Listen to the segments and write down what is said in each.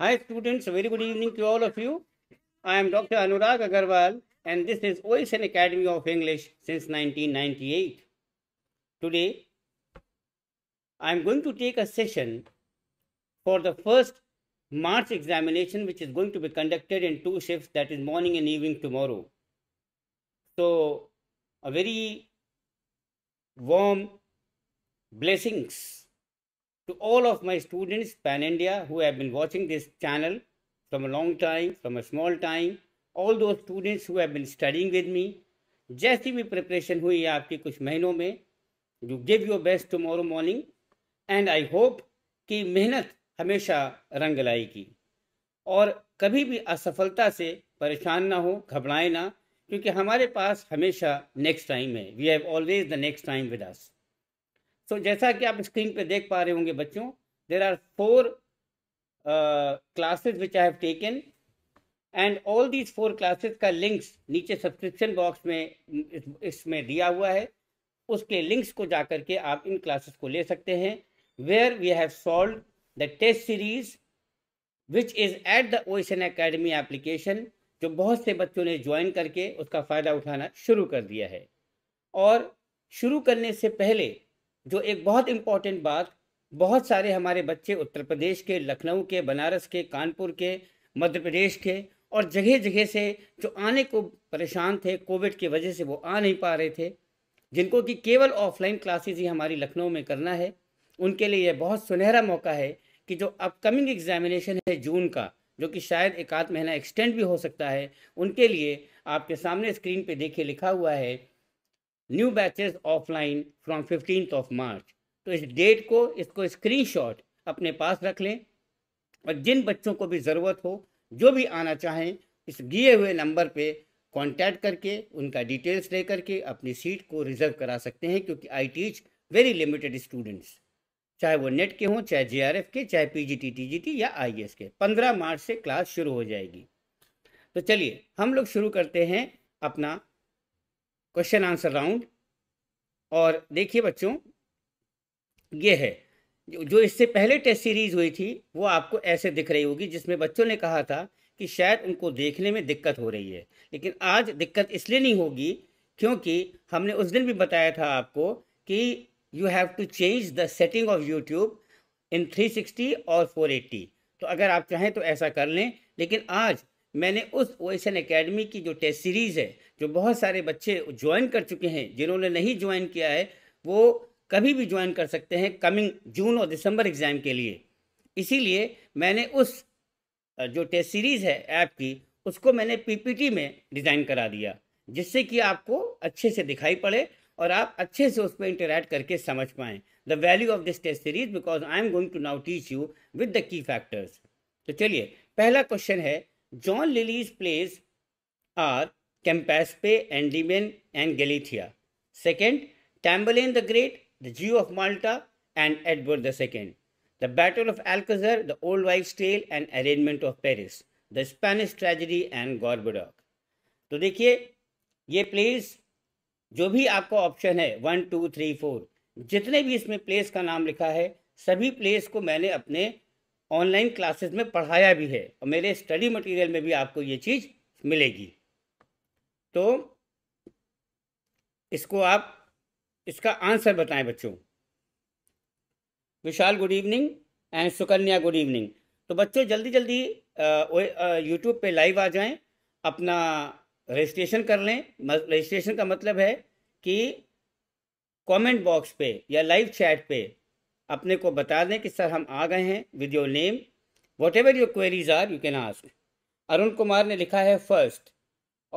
Hi students, very good evening to all of you. I am Dr. Anurag Agarwal and this is OSN Academy of English since 1998. Today, I am going to take a session for the first March examination which is going to be conducted in two shifts that is morning and evening tomorrow. So, a very warm blessings to all of my students pan India who have been watching this channel from a long time, from a small time, all those students who have been studying with me. jaisi bhi preparation hui hai aapki kuch mahino mein you give your best tomorrow morning and i hope ki mehnat hamesha rang layegi aur kabhi bhi asafalta se pareshan na ho ghabraye na kyunki hamare paas hamesha next time hai we have always the next time with us सो जैसा कि आप screen पे देख पा रहे होंगे बच्चों there are four classes which I have taken and all these four classes का लिंक्स नीचे सब्सक्रिप्शन बॉक्स में इसमें दिया हुआ है उसके लिंक्स को जा करके आप इन क्लासेस को ले सकते हैं where we have solve the test series which is at the ocean academy application जो बहुत से बच्चों ने ज्वाइन करके उसका फ़ायदा उठाना शुरू कर दिया है और शुरू करने से पहले जो एक बहुत इम्पॉर्टेंट बात बहुत सारे हमारे बच्चे उत्तर प्रदेश के लखनऊ के बनारस के कानपुर के मध्य प्रदेश के और जगह जगह से जो आने को परेशान थे कोविड की वजह से वो आ नहीं पा रहे थे जिनको कि केवल ऑफलाइन क्लासेज ही हमारी लखनऊ में करना है उनके लिए यह बहुत सुनहरा मौका है कि जो अपकमिंग एग्जामिनेशन है जून का जो कि शायद एक आध महीना एक्सटेंड भी हो सकता है उनके लिए आपके सामने स्क्रीन पे देखिए लिखा हुआ है new batches offline from fifteen of March तो इस डेट को इसको स्क्रीनशॉट अपने पास रख लें और जिन बच्चों को भी ज़रूरत हो जो भी आना चाहें इस दिए हुए नंबर पे कांटेक्ट करके उनका डिटेल्स ले करके अपनी सीट को रिज़र्व करा सकते हैं क्योंकि I teach very limited students चाहे वो नेट के हों चाहे जेआरएफ के चाहे पीजीटी टीजीटी या एस e के पंद्रह मार्च से क्लास शुरू हो जाएगी तो चलिए हम लोग शुरू करते हैं अपना क्वेश्चन आंसर राउंड और देखिए बच्चों ये है जो इससे पहले टेस्ट सीरीज हुई थी वो आपको ऐसे दिख रही होगी जिसमें बच्चों ने कहा था कि शायद उनको देखने में दिक्कत हो रही है लेकिन आज दिक्कत इसलिए नहीं होगी क्योंकि हमने उस दिन भी बताया था आपको कि you have to change the setting of YouTube in 360 और 480 तो अगर आप चाहें तो ऐसा कर लें लेकिन आज मैंने उस ओ एकेडमी की जो टेस्ट सीरीज़ है जो बहुत सारे बच्चे ज्वाइन कर चुके हैं जिन्होंने नहीं ज्वाइन किया है वो कभी भी ज्वाइन कर सकते हैं कमिंग जून और दिसंबर एग्ज़ाम के लिए इसीलिए मैंने उस जो टेस्ट सीरीज़ है ऐप की उसको मैंने पीपीटी में डिज़ाइन करा दिया जिससे कि आपको अच्छे से दिखाई पड़े और आप अच्छे से उस पर इंटरेक्ट करके समझ पाएँ the value of this test series because I am going to now teach you with the key factors तो चलिए पहला क्वेश्चन है John Lyly's plays are Campaspe Endymion and Galathea second Tamburlaine the great the Jew of Malta and Edward the second the battle of Alcazar the old wife stale and arraignment of Paris the Spanish tragedy and Gorboduc तो देखिए ये place जो भी आपका option है one two three four जितने भी इसमें प्लेस का नाम लिखा है सभी प्लेस को मैंने अपने ऑनलाइन क्लासेस में पढ़ाया भी है और मेरे स्टडी मटेरियल में भी आपको ये चीज़ मिलेगी तो इसको आप इसका आंसर बताएं बच्चों Vishal good evening and Sukanya good evening तो बच्चों जल्दी जल्दी यूट्यूब पे लाइव आ जाएं अपना रजिस्ट्रेशन कर लें रजिस्ट्रेशन का मतलब है कि कमेंट बॉक्स पे या लाइव चैट पे अपने को बता दें कि सर हम आ गए हैं with your name whatever your queries are you can ask Arun Kumar ने लिखा है फर्स्ट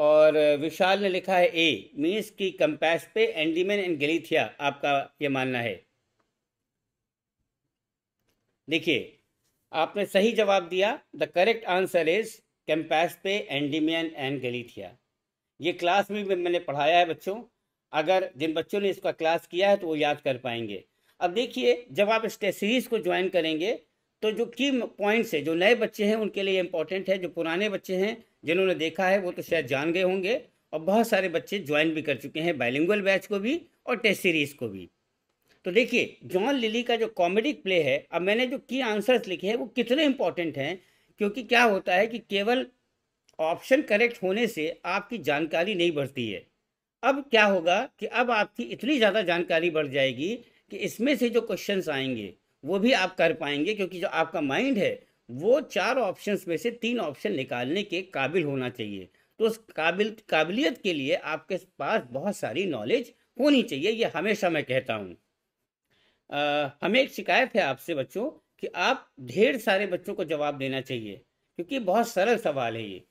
और विशाल ने लिखा है ए मीन्स की पे एंडीमेन एंड गलीथिया आपका ये मानना है देखिए आपने सही जवाब दिया द करेक्ट आंसर इज पे एंडीमियन एंड गलीथिया ये क्लास में भी मैंने पढ़ाया है बच्चों अगर जिन बच्चों ने इसका क्लास किया है तो वो याद कर पाएंगे अब देखिए जब आप इस सीरीज को ज्वाइन करेंगे तो जो की पॉइंट्स है जो नए बच्चे हैं उनके लिए इम्पॉर्टेंट है जो पुराने बच्चे हैं जिन्होंने देखा है वो तो शायद जान गए होंगे और बहुत सारे बच्चे ज्वाइन भी कर चुके हैं बायलिंगुअल बैच को भी और टेस्ट सीरीज को भी तो देखिए जॉन लिली का जो कॉमेडिक प्ले है अब मैंने जो की आंसर्स लिखे हैं वो कितने इंपॉर्टेंट हैं क्योंकि क्या होता है कि केवल ऑप्शन करेक्ट होने से आपकी जानकारी नहीं बढ़ती है अब क्या होगा कि अब आपकी इतनी ज़्यादा जानकारी बढ़ जाएगी कि इसमें से जो क्वेश्चंस आएंगे वो भी आप कर पाएंगे क्योंकि जो आपका माइंड है वो चार ऑप्शंस में से तीन ऑप्शन निकालने के काबिल होना चाहिए तो उस काबिल काबिलियत के लिए आपके पास बहुत सारी नॉलेज होनी चाहिए ये हमेशा मैं कहता हूँ हमें एक शिकायत है आपसे बच्चों कि आप ढेर सारे बच्चों को जवाब देना चाहिए क्योंकि बहुत सरल सवाल है ये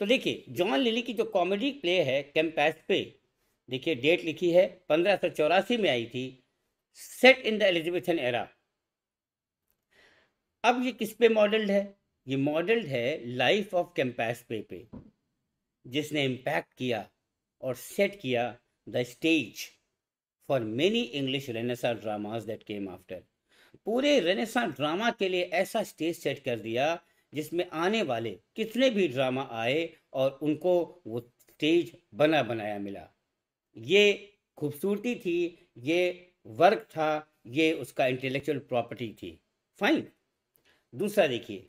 तो देखिए जॉन लिली की जो कॉमेडी प्ले है कैंपस पे देखिए डेट लिखी है पंद्रह में आई थी set in the Elizabethan era अब ये किस पे मॉडल्ड है ये मॉडल्ड है लाइफ ऑफ कैंपेस पे पे जिसने इम्पैक्ट किया और सेट किया the stage for many English renaissance dramas that came after पूरे रेनेसा ड्रामा के लिए ऐसा स्टेज सेट कर दिया जिसमें आने वाले कितने भी ड्रामा आए और उनको वो स्टेज बना बनाया मिला ये खूबसूरती थी ये वर्क था ये उसका इंटेलेक्चुअल प्रॉपर्टी थी फाइन दूसरा देखिए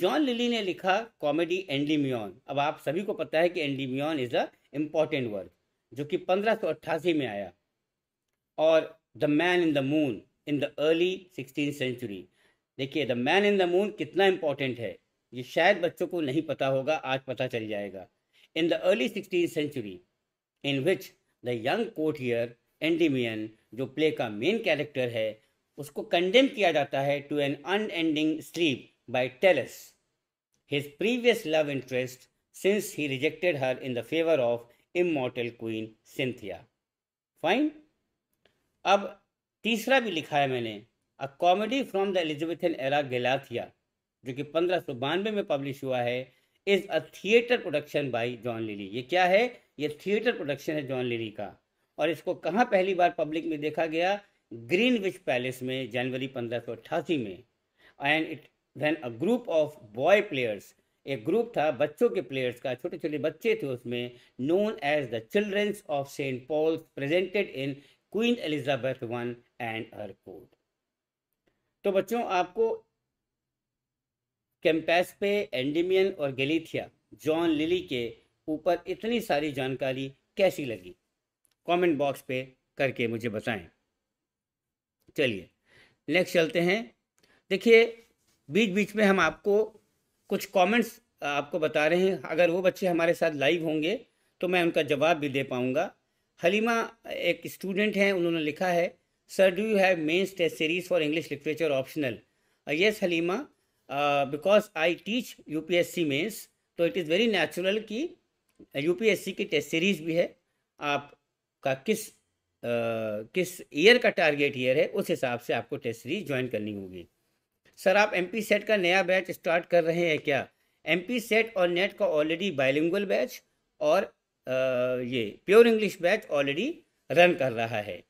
जॉन लिली ने लिखा कॉमेडी एंडीमियन अब आप सभी को पता है कि Endymion is a important work जो कि पंद्रह में आया और the man in the moon in the early sixteen century देखिए the man in the moon कितना इम्पोर्टेंट है ये शायद बच्चों को नहीं पता होगा आज पता चल जाएगा in the early sixteen century in which the young courtier Endymion जो प्ले का मेन कैरेक्टर है उसको कंडेम किया जाता है to an unending sleep by Tellus his previous love interest since he rejected her in the favour of immortal Queen Cynthia fine अब तीसरा भी लिखा है मैंने a comedy from the Elizabethan era Gallathea जो कि पंद्रह सौ बानवे में पब्लिश हुआ है is a theatre production by John Lyly ये क्या है ये थिएटर प्रोडक्शन है जॉन लिली का और इसको कहाँ पहली बार पब्लिक में देखा गया ग्रीनविच पैलेस में जनवरी पंद्रह सौ अट्ठासी में and it then a group of boy players एक ग्रुप था बच्चों के प्लेयर्स का छोटे छोटे बच्चे थे उसमें known as the childrens of Saint Paul's presented in Queen Elizabeth one and her court तो बच्चों आपको कैंपस पे एंडीमियन और गलीथिया जॉन लिली के ऊपर इतनी सारी जानकारी कैसी लगी कमेंट बॉक्स पे करके मुझे बताएं चलिए नेक्स्ट चलते हैं देखिए बीच बीच में हम आपको कुछ कमेंट्स आपको बता रहे हैं अगर वो बच्चे हमारे साथ लाइव होंगे तो मैं उनका जवाब भी दे पाऊँगा हलीमा एक स्टूडेंट हैं उन्होंने लिखा है sir do you have mains test series for English literature optional yes Halima because I teach U P S C mains तो इट इज़ वेरी नेचुरल कि यू पी एस सी की टेस्ट सीरीज़ भी है आपका किस किस ईयर का target year है उस हिसाब से आपको टेस्ट सीरीज ज्वाइन करनी होगी सर आप एम सेट का नया बैच स्टार्ट कर रहे हैं क्या एम सेट और नेट का ऑलरेडी बायलिंगल बैच और आ, ये pure English batch already run कर रहा है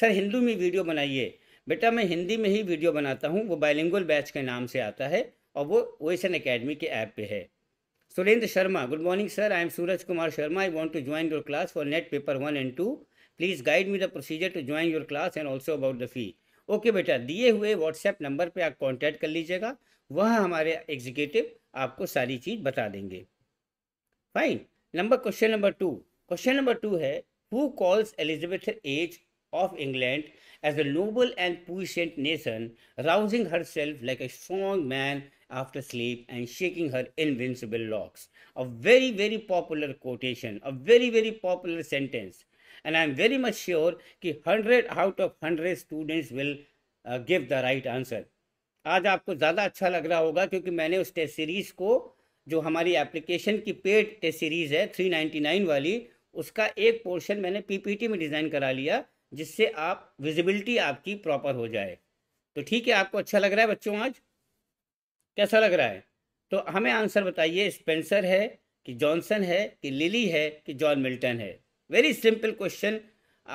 सर हिंदू में वीडियो बनाइए बेटा मैं हिंदी में ही वीडियो बनाता हूँ वो बायलिंगल बैच के नाम से आता है और वो ओएसएन अकेडमी के ऐप पे है Surendra Sharma good morning sir I am Suraj Kumar Sharma I want to join your class for NET paper one and two please guide me the procedure to join your class and also about the fee okay बेटा दिए हुए WhatsApp number पर आप contact कर लीजिएगा वह हमारे executive आपको सारी चीज़ बता देंगे fine number question number two question number two है who calls Elizabethan age of England as a noble and puissant nation rousing herself like a strong man after sleep and shaking her invincible locks a very very popular quotation a very very popular sentence and I am very much sure कि 100 out of 100 students will uh, give the right answer. आज आपको ज़्यादा अच्छा लग रहा होगा क्योंकि मैंने उस टेस्ट सीरीज़ को जो हमारी एप्लीकेशन की पेड टेस्ट सीरीज़ है 399 वाली उसका एक पोर्शन मैंने पीपीटी में डिज़ाइन करा लिया जिससे आप विजिबिलिटी आपकी प्रॉपर हो जाए तो ठीक है आपको अच्छा लग रहा है बच्चों आज कैसा लग रहा है तो हमें आंसर बताइए स्पेंसर है कि जॉनसन है कि लिली है कि जॉन मिल्टन है वेरी सिंपल क्वेश्चन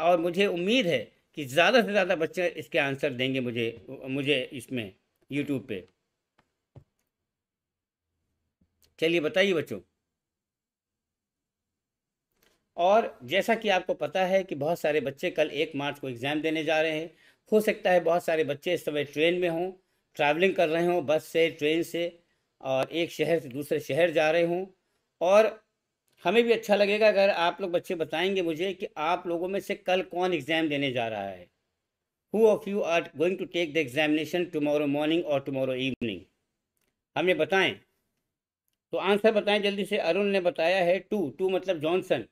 और मुझे उम्मीद है कि ज़्यादा से ज़्यादा बच्चे इसके आंसर देंगे मुझे मुझे इसमें यूट्यूब पे चलिए बताइए बच्चों और जैसा कि आपको पता है कि बहुत सारे बच्चे कल एक मार्च को एग्ज़ाम देने जा रहे हैं हो सकता है बहुत सारे बच्चे इस समय ट्रेन में हों ट्रैवलिंग कर रहे हों बस से ट्रेन से और एक शहर से दूसरे शहर जा रहे हों और हमें भी अच्छा लगेगा अगर आप लोग बच्चे बताएंगे मुझे कि आप लोगों में से कल कौन एग्ज़ाम देने जा रहा है who of you are going to take the examination tomorrow morning और टमोरो इवनिंग हमें बताएं तो आंसर बताएं जल्दी से अरुण ने बताया है टू टू मतलब जॉनसन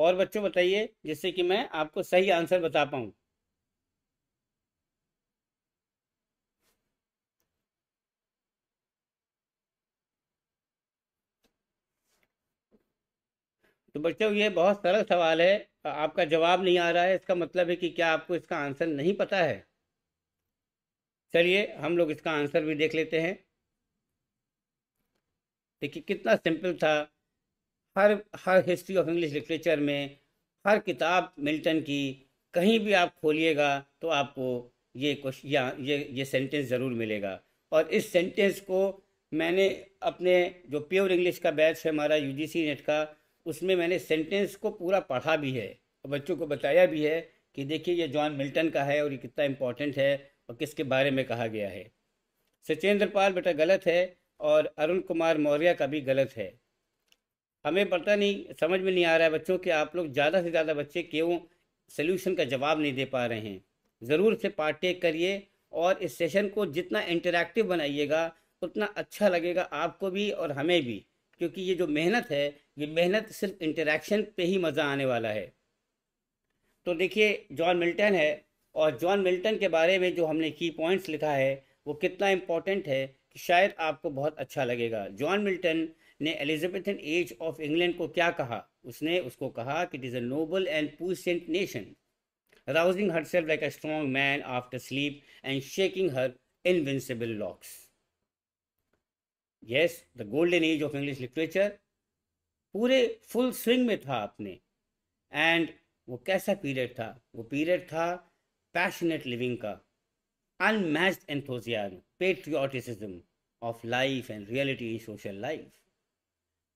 और बच्चों बताइए जिससे कि मैं आपको सही आंसर बता पाऊँ तो बच्चों ये बहुत सरल सवाल है आपका जवाब नहीं आ रहा है इसका मतलब है कि क्या आपको इसका आंसर नहीं पता है चलिए हम लोग इसका आंसर भी देख लेते हैं देखिए कितना सिंपल था हर हर हिस्ट्री ऑफ इंग्लिश लिटरेचर में हर किताब मिल्टन की कहीं भी आप खोलिएगा तो आपको ये कुछ या ये ये सेंटेंस ज़रूर मिलेगा और इस सेंटेंस को मैंने अपने जो प्योर इंग्लिश का बैच है हमारा यूजीसी नेट का उसमें मैंने सेंटेंस को पूरा पढ़ा भी है और बच्चों को बताया भी है कि देखिए ये जॉन मिल्टन का है और ये कितना इम्पोर्टेंट है और किसके बारे में कहा गया है सचेंद्र पाल बेटा गलत है और अरुण कुमार मौर्य का भी गलत है हमें पता नहीं समझ में नहीं आ रहा है बच्चों कि आप लोग ज़्यादा से ज़्यादा बच्चे क्यों सोल्यूशन का जवाब नहीं दे पा रहे हैं ज़रूर से पार्ट टेक करिए और इस सेशन को जितना इंटरेक्टिव बनाइएगा उतना अच्छा लगेगा आपको भी और हमें भी क्योंकि ये जो मेहनत है ये मेहनत सिर्फ इंटरेक्शन पे ही मज़ा आने वाला है तो देखिए जॉन मिल्टन है और जॉन मिल्टन के बारे में जो हमने की पॉइंट्स लिखा है वो कितना इम्पोर्टेंट है कि शायद आपको बहुत अच्छा लगेगा जॉन मिल्टन ने एलिजाबेथन एज ऑफ इंग्लैंड को क्या कहा उसने उसको कहा कि it is a noble and puissant nation herself like a strong man after sleep and shaking her invincible locks yes the golden age of English literature पूरे full swing में था अपने एंड वो कैसा पीरियड था वो period था passionate living का unmatched enthusiasm patriotism of life and reality in social life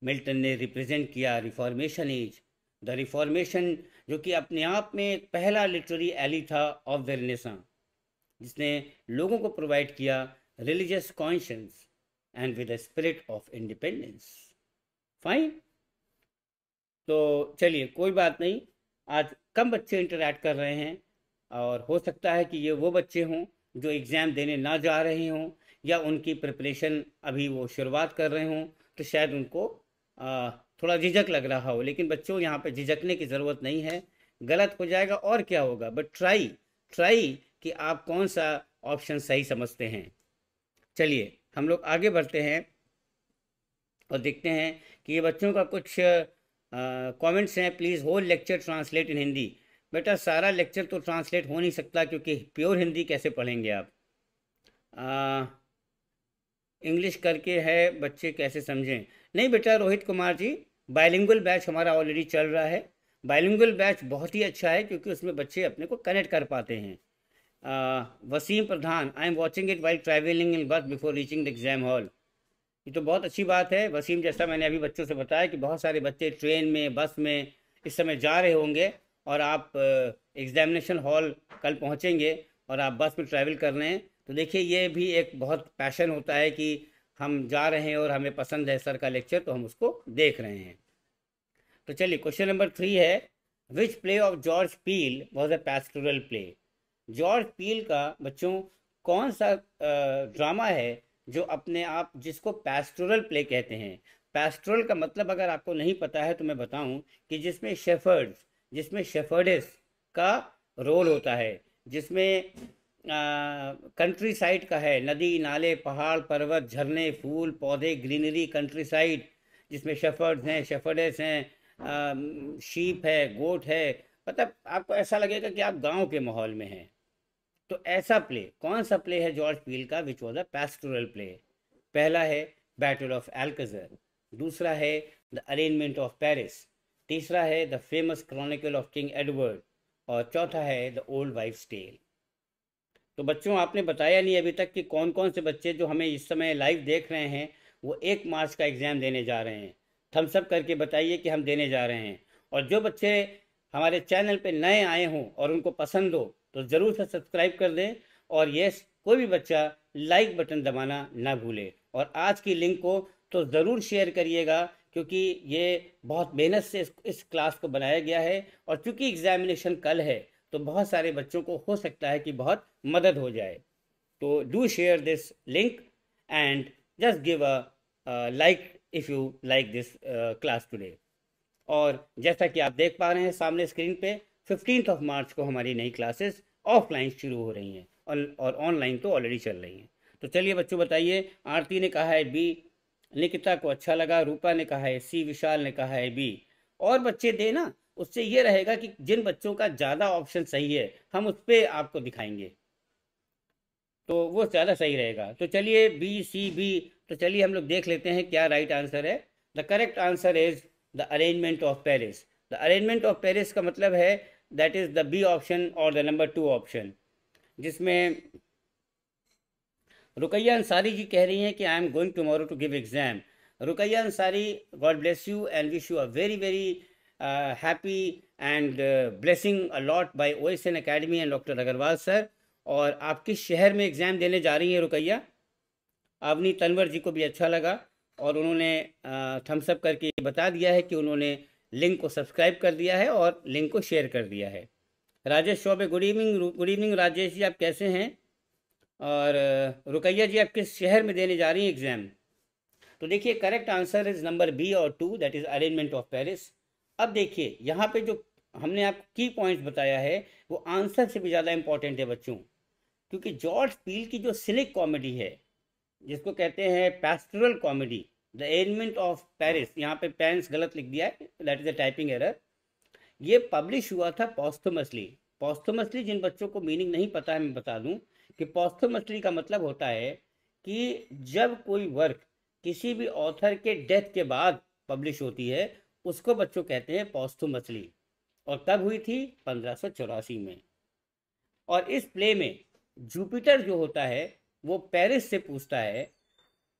Milton ने रिप्रेजेंट किया रिफॉर्मेशन एज द रिफॉर्मेशन जो कि अपने आप में पहला लिटरेरी एली था ऑफ द रिनेसा जिसने लोगों को प्रोवाइड किया religious conscience and with spirit of independence fine तो चलिए कोई बात नहीं आज कम बच्चे इंटरेक्ट कर रहे हैं और हो सकता है कि ये वो बच्चे हों जो एग्ज़ाम देने ना जा रहे हों या उनकी प्रिपरेशन अभी वो शुरुआत कर रहे हों तो शायद उनको आ, थोड़ा झिझक लग रहा हो लेकिन बच्चों यहाँ पर झिझकने की ज़रूरत नहीं है गलत हो जाएगा और क्या होगा बट ट्राई ट्राई कि आप कौन सा ऑप्शन सही समझते हैं चलिए हम लोग आगे बढ़ते हैं और देखते हैं कि ये बच्चों का कुछ कमेंट्स हैं please whole lecture translate in Hindi बेटा सारा लेक्चर तो ट्रांसलेट हो नहीं सकता क्योंकि प्योर हिंदी कैसे पढ़ेंगे आप इंग्लिश करके है बच्चे कैसे समझें नहीं बेटा रोहित कुमार जी बायलिंगुअल बैच हमारा ऑलरेडी चल रहा है बायलिंगुअल बैच बहुत ही अच्छा है क्योंकि उसमें बच्चे अपने को कनेक्ट कर पाते हैं आ, Wasim Pradhan I am watching it while travelling in bus before reaching the exam hall ये तो बहुत अच्छी बात है वसीम जैसा मैंने अभी बच्चों से बताया कि बहुत सारे बच्चे ट्रेन में बस में इस समय जा रहे होंगे और आप एग्जामिनेशन हॉल कल पहुँचेंगे और आप बस में ट्रैवल कर रहे हैं तो देखिए ये भी एक बहुत पैशन होता है कि हम जा रहे हैं और हमें पसंद है सर का लेक्चर तो हम उसको देख रहे हैं तो चलिए क्वेश्चन नंबर थ्री है which play of George Peele was a pastoral play George Peele का बच्चों कौन सा ड्रामा है जो अपने आप जिसको पैस्टोरल प्ले कहते हैं पैस्टोरल का मतलब अगर आपको नहीं पता है तो मैं बताऊं कि जिसमें शेफर्ड्स जिसमें शेफर्डेस का रोल होता है जिसमें कंट्री साइड का है नदी नाले पहाड़ पर्वत झरने फूल पौधे ग्रीनरी कंट्री साइड जिसमें शेफर्ड्स हैं शेफर्डेस हैं शीप है गोट है मतलब आपको ऐसा लगेगा कि आप गांव के माहौल में हैं तो ऐसा प्ले कौन सा प्ले है जॉर्ज पील का which was a pastoral play पहला है बैटल ऑफ एल्कजर दूसरा है द अरेंजमेंट ऑफ पेरिस तीसरा है the famous chronicle of King Edward और चौथा है द ओल्ड वाइफ टेल तो बच्चों आपने बताया नहीं अभी तक कि कौन कौन से बच्चे जो हमें इस समय लाइव देख रहे हैं वो एक मार्च का एग्ज़ाम देने जा रहे हैं थम्सअप करके बताइए कि हम देने जा रहे हैं और जो बच्चे हमारे चैनल पे नए आए हों और उनको पसंद हो तो ज़रूर से सब्सक्राइब कर दें और यस कोई भी बच्चा लाइक बटन दबाना ना भूले और आज की लिंक को तो ज़रूर शेयर करिएगा क्योंकि ये बहुत मेहनत से इस, इस क्लास को बनाया गया है और चूँकि एग्ज़ामिनेशन कल है तो बहुत सारे बच्चों को हो सकता है कि बहुत मदद हो जाए तो do share this link and just give a like if you like this class today और जैसा कि आप देख पा रहे हैं सामने स्क्रीन पे फिफ्टीन ऑफ मार्च को हमारी नई क्लासेस ऑफलाइन शुरू हो रही हैं और ऑनलाइन तो ऑलरेडी चल रही हैं तो चलिए बच्चों बताइए आरती ने कहा है बी निकिता को अच्छा लगा रूपा ने कहा है सी विशाल ने कहा है बी और बच्चे दे ना उससे ये रहेगा कि जिन बच्चों का ज़्यादा ऑप्शन सही है हम उस पर आपको दिखाएंगे तो वो ज़्यादा सही रहेगा तो चलिए बी सी बी तो चलिए हम लोग देख लेते हैं क्या राइट आंसर है the correct answer is the arrangement of Paris the arrangement of Paris का मतलब है that is the B option और द नंबर टू ऑप्शन जिसमें रुकैया अंसारी जी कह रही हैं कि I am going tomorrow to give exam Ruqaiya Ansari God bless you and wish you a very very happy and blessing a lot by N academy and doctor Agrawal sir और आप किस शहर में एग्ज़ाम देने जा रही हैं रुकैया अवनी तनवर जी को भी अच्छा लगा और उन्होंने थम्सअप uh, करके बता दिया है कि उन्होंने लिंक को सब्सक्राइब कर दिया है और लिंक को शेयर कर दिया है Rajesh Chaubey good evening good evening Rajesh ji आप कैसे हैं और रुकैया जी आप किस शहर में देने जा रही हैं एग्ज़ाम तो देखिए correct answer is number B और two that is arrangement of Paris अब देखिए यहाँ पे जो हमने आपको की पॉइंट्स बताया है वो आंसर से भी ज़्यादा इम्पॉर्टेंट है बच्चों क्योंकि जॉर्ज पील की जो सिलिक कॉमेडी है जिसको कहते हैं pastoral comedy the element of Paris यहाँ पे पेरेंट्स गलत लिख दिया है that is a typing error ये पब्लिश हुआ था पॉस्थमसली पॉस्थमसली जिन बच्चों को मीनिंग नहीं पता है मैं बता दूं कि पॉस्थमसली का मतलब होता है कि जब कोई वर्क किसी भी ऑथर के डेथ के बाद पब्लिश होती है उसको बच्चों कहते हैं पॉस्थमसली और तब हुई थी पंद्रह में और इस प्ले में जुपिटर जो होता है वो पेरिस से पूछता है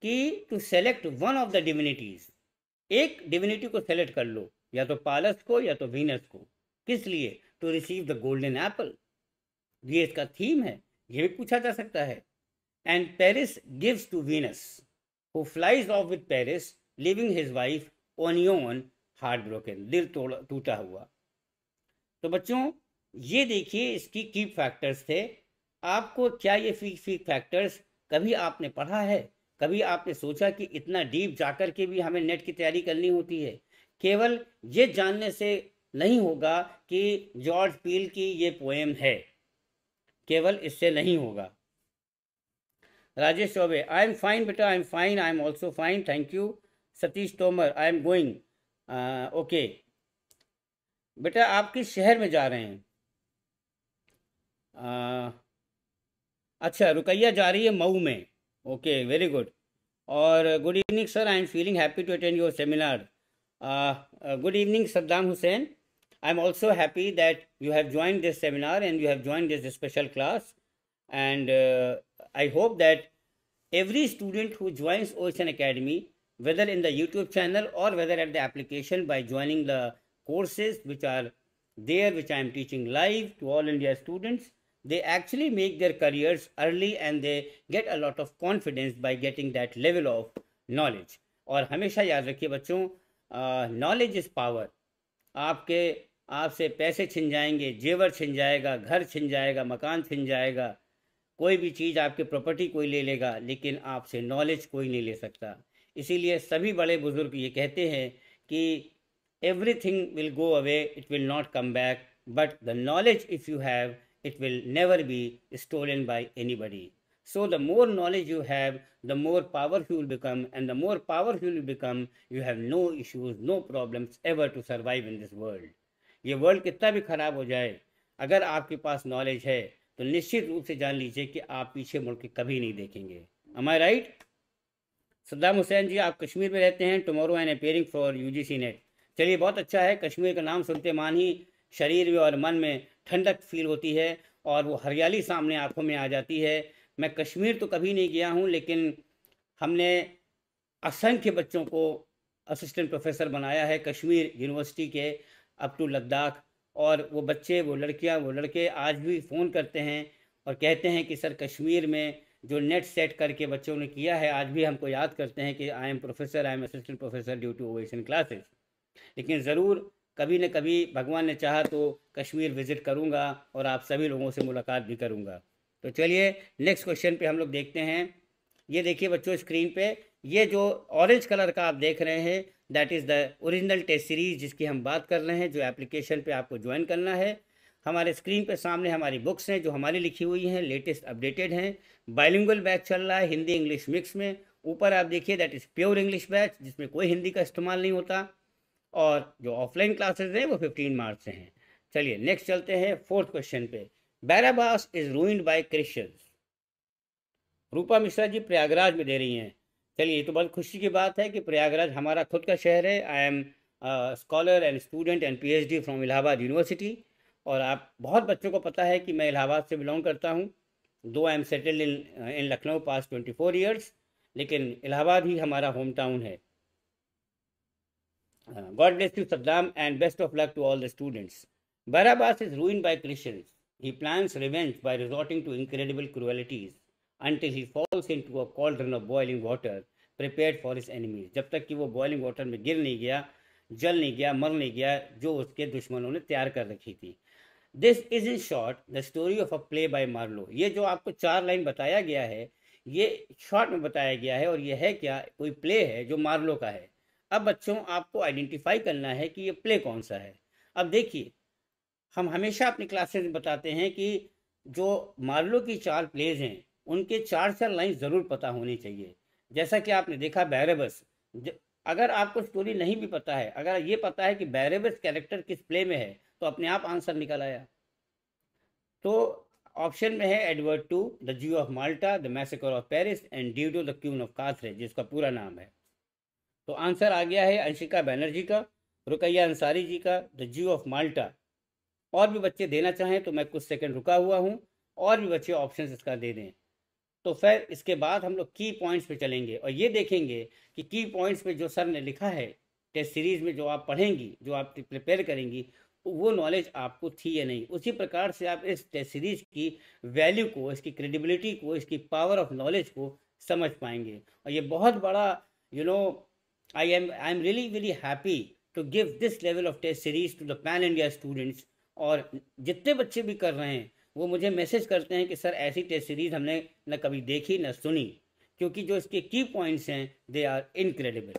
कि to select one of the divinities एक डिविनिटी को सेलेक्ट कर लो या तो पालस को या तो वीनस को किस लिए to receive the golden apple ये इसका थीम है ये भी पूछा जा सकता है and Paris gives to Venus who flies off with Paris leaving his wife Oenone heart broken दिल तोड़ा टूटा हुआ तो बच्चों ये देखिए इसकी की फैक्टर्स थे आपको क्या ये फी फैक्टर्स कभी आपने पढ़ा है कभी आपने सोचा कि इतना डीप जाकर के भी हमें नेट की तैयारी करनी होती है केवल ये जानने से नहीं होगा कि जॉर्ज पील की ये पोएम है केवल इससे नहीं होगा Rajesh Chaubey I am fine बेटा I am fine I am also fine thank you Satish Tomar I am going okay बेटा आप किस शहर में जा रहे हैं आ, अच्छा रुकैया जा रही है मऊ में Okay, very good. Or uh, good evening, sir. I am feeling happy to attend your seminar. Uh, uh, good evening, Saddam Hussein. I am also happy that you have joined this seminar and you have joined this, this special class. And uh, I hope that every student who joins Ocean Academy, whether in the YouTube channel or whether at the application by joining the courses which are there, which I am teaching live to all India students, they actually make their careers early and they get a lot of confidence by getting that level of knowledge. और हमेशा याद रखिए बच्चों knowledge is power आपके आपसे पैसे छिन जाएंगे जेवर छिन जाएगा घर छिन जाएगा मकान छिन जाएगा कोई भी चीज़ आपके प्रॉपर्टी कोई ले लेगा लेकिन आपसे नॉलेज कोई नहीं ले सकता इसीलिए सभी बड़े बुज़ुर्ग ये कहते हैं कि everything will go away it will not come back but the knowledge if you have it will never be stolen by anybody. So the more knowledge you have, the more powerful you will become, and the more powerful you become, you have no issues, no problems ever to survive in this world. ye world kitna bhi kharab ho jaye agar aapke paas knowledge hai to nishchit roop se jaan lijiye ki aap piche mud ke kabhi nahi dekhenge am i right Saddam Hussain ji आप कश्मीर में रहते हैं tomorrow and appearing for UGC NET चलिए बहुत अच्छा है कश्मीर का नाम सुनते मान ही शरीर में और मन में ठंडक फील होती है और वो हरियाली सामने आँखों में आ जाती है मैं कश्मीर तो कभी नहीं गया हूँ लेकिन हमने असंख्य बच्चों को असिस्टेंट प्रोफेसर बनाया है कश्मीर यूनिवर्सिटी के अप टू लद्दाख और वो बच्चे वो लड़कियाँ वो लड़के आज भी फ़ोन करते हैं और कहते हैं कि सर कश्मीर में जो नेट सेट करके बच्चों ने किया है आज भी हमको याद करते हैं कि I am professor I am assistant professor due to ovation classes लेकिन ज़रूर कभी न कभी भगवान ने चाहा तो कश्मीर विज़िट करूंगा और आप सभी लोगों से मुलाकात भी करूँगा तो चलिए नेक्स्ट क्वेश्चन पे हम लोग देखते हैं ये देखिए बच्चों स्क्रीन पे ये जो ऑरेंज कलर का आप देख रहे हैं that is the original test series जिसकी हम बात कर रहे हैं जो एप्लीकेशन पे आपको ज्वाइन करना है हमारे स्क्रीन पे सामने हमारी बुक्स हैं जो हमारी लिखी हुई हैं लेटेस्ट अपडेटेड हैं बाइलिंगल बैच चल रहा है हिंदी इंग्लिश मिक्स में ऊपर आप देखिए that is pure English batch जिसमें कोई हिंदी का इस्तेमाल नहीं होता और जो ऑफलाइन क्लासेज हैं वो फिफ्टीन मार्च से हैं चलिए नेक्स्ट चलते हैं फोर्थ क्वेश्चन पे Barabas is ruined by Christians Rupa Mishra ji Prayagraj में दे रही हैं चलिए ये तो बहुत खुशी की बात है कि प्रयागराज हमारा खुद का शहर है I am scholar and student and PhD from Allahabad university और आप बहुत बच्चों को पता है कि मैं इलाहाबाद से बिलोंग करता हूँ though I am settled in in Lucknow past twenty four years लेकिन इलाहाबाद ही हमारा होम टाउन है God bless you, Saddam, and best of luck to all the students. Barabbas is ruined by Christians. He plans revenge by resorting to incredible cruelties until he falls into a cauldron of boiling water prepared for his enemies. जब तक कि वो boiling water में गिर नहीं गया जल नहीं गया मर नहीं गया जो उसके दुश्मनों ने तैयार कर रखी थी this is in short the story of a play by Marlowe ये जो आपको चार लाइन बताया गया है ये शॉर्ट में बताया गया है और यह है क्या कोई प्ले है जो मार्लो का है अब बच्चों आपको आइडेंटिफाई करना है कि ये प्ले कौन सा है अब देखिए हम हमेशा अपनी क्लासेस में बताते हैं कि जो मार्लो की चार प्लेज हैं उनके चार चार लाइन ज़रूर पता होनी चाहिए जैसा कि आपने देखा बैरबस अगर आपको स्टोरी नहीं भी पता है अगर ये पता है कि बैरबस कैरेक्टर किस प्ले में है तो अपने आप आंसर निकल आया तो ऑप्शन में है Edward two the Jew of Malta the massacre of Paris and to the queen of Carthage जिसका पूरा नाम है तो आंसर आ गया है अंशिका बैनर्जी का रुकैया अंसारी जी का द जू ऑफ माल्टा और भी बच्चे देना चाहें तो मैं कुछ सेकंड रुका हुआ हूँ और भी बच्चे ऑप्शन इसका दे दें तो फिर इसके बाद हम लोग की पॉइंट्स पे चलेंगे और ये देखेंगे कि की पॉइंट्स पे जो सर ने लिखा है टेस्ट सीरीज में जो आप पढ़ेंगी जो आप प्रिपेयर करेंगी वो नॉलेज आपको थी या नहीं उसी प्रकार से आप इस टेस्ट सीरीज की वैल्यू को इसकी क्रेडिबिलिटी को इसकी पावर ऑफ नॉलेज को समझ पाएंगे और ये बहुत बड़ा you you know know, I am I'm really very really happy to give this level of test series to the pan India students और जितने बच्चे भी कर रहे हैं वो मुझे मैसेज करते हैं कि सर ऐसी टेस्ट सीरीज़ हमने न कभी देखी न सुनी क्योंकि जो इसके की पॉइंट्स हैं they are incredible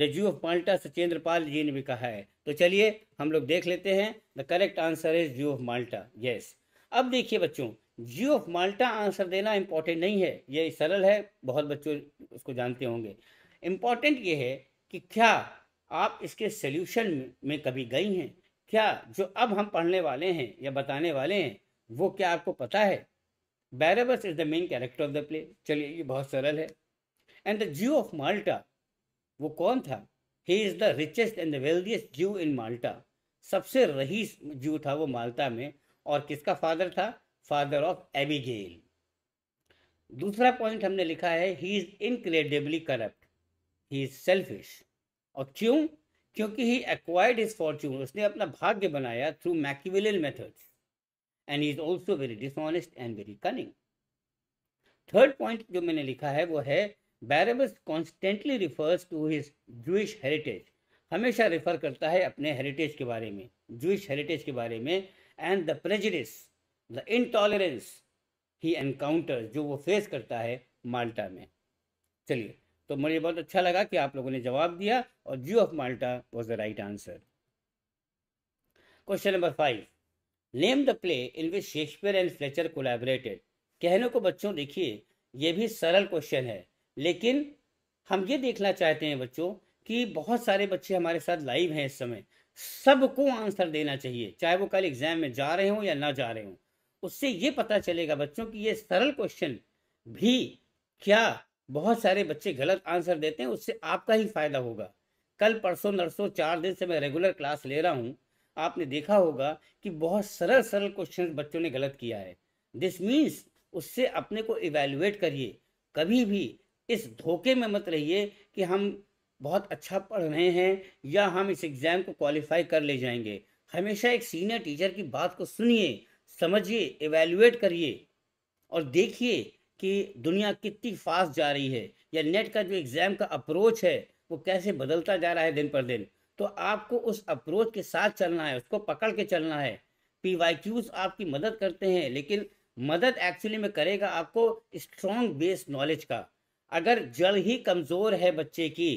the Jew of Malta Sachendra Pal ji ने भी कहा है तो चलिए हम लोग देख लेते हैं the correct answer is Jew of Malta yes अब देखिए बच्चों जी ऑफ माल्टा आंसर देना इम्पोर्टेंट नहीं है ये सरल है बहुत बच्चों उसको जानते होंगे इम्पॉर्टेंट ये है कि क्या आप इसके सोल्यूशन में कभी गई हैं क्या जो अब हम पढ़ने वाले हैं या बताने वाले हैं वो क्या आपको पता है Barabas is the main character of the play चलिए ये बहुत सरल है and the Jew of Malta वो कौन था he is the richest and the wealthiest Jew in माल्टा सबसे रहीस जू था वो माल्टा में और किसका फादर था फादर ऑफ एबीगेल दूसरा पॉइंट हमने लिखा है he is incredibly corrupt he is selfish और क्यों क्योंकि ही एक्वायर्ड इज फॉर्च्यून उसने अपना भाग्य बनाया through Machiavellian methods and he is also very dishonest and very cunning third point जो मैंने लिखा है वो है Barabas constantly refers to his Jewish heritage हमेशा रिफर करता है अपने हेरिटेज के बारे में जूश हेरिटेज के बारे में and the prejudice the intolerance he encounters जो वो फेस करता है माल्टा में चलिए तो मुझे बहुत अच्छा लगा कि आप लोगों ने जवाब दिया और Jew of Malta was the right answer question number five name the play in which Shakespeare and Fletcher collaborated कहने को बच्चों देखिए ये भी सरल क्वेश्चन है लेकिन हम ये देखना चाहते हैं बच्चों कि बहुत सारे बच्चे हमारे साथ लाइव हैं इस समय सबको आंसर देना चाहिए चाहे वो कल एग्जाम में जा रहे हों या ना जा रहे हों उससे ये पता चलेगा बच्चों कि ये सरल क्वेश्चन भी क्या बहुत सारे बच्चे गलत आंसर देते हैं उससे आपका ही फायदा होगा कल परसों नरसों चार दिन से मैं रेगुलर क्लास ले रहा हूँ आपने देखा होगा कि बहुत सरल सरल क्वेश्चन बच्चों ने गलत किया है दिस मीन्स उससे अपने को इवेल्युएट करिए कभी भी इस धोखे में मत रहिए कि हम बहुत अच्छा पढ़ रहे हैं या हम इस एग्ज़ाम को क्वालिफाई कर ले जाएंगे हमेशा एक सीनियर टीचर की बात को सुनिए समझिए इवेल्युएट करिए और देखिए कि दुनिया कितनी फास्ट जा रही है या नेट का जो एग्ज़ाम का अप्रोच है वो कैसे बदलता जा रहा है दिन पर दिन तो आपको उस अप्रोच के साथ चलना है उसको पकड़ के चलना है पी वाई क्यूज आपकी मदद करते हैं लेकिन मदद एक्चुअली में करेगा आपको स्ट्रॉन्ग बेस नॉलेज का अगर जड़ ही कमज़ोर है बच्चे की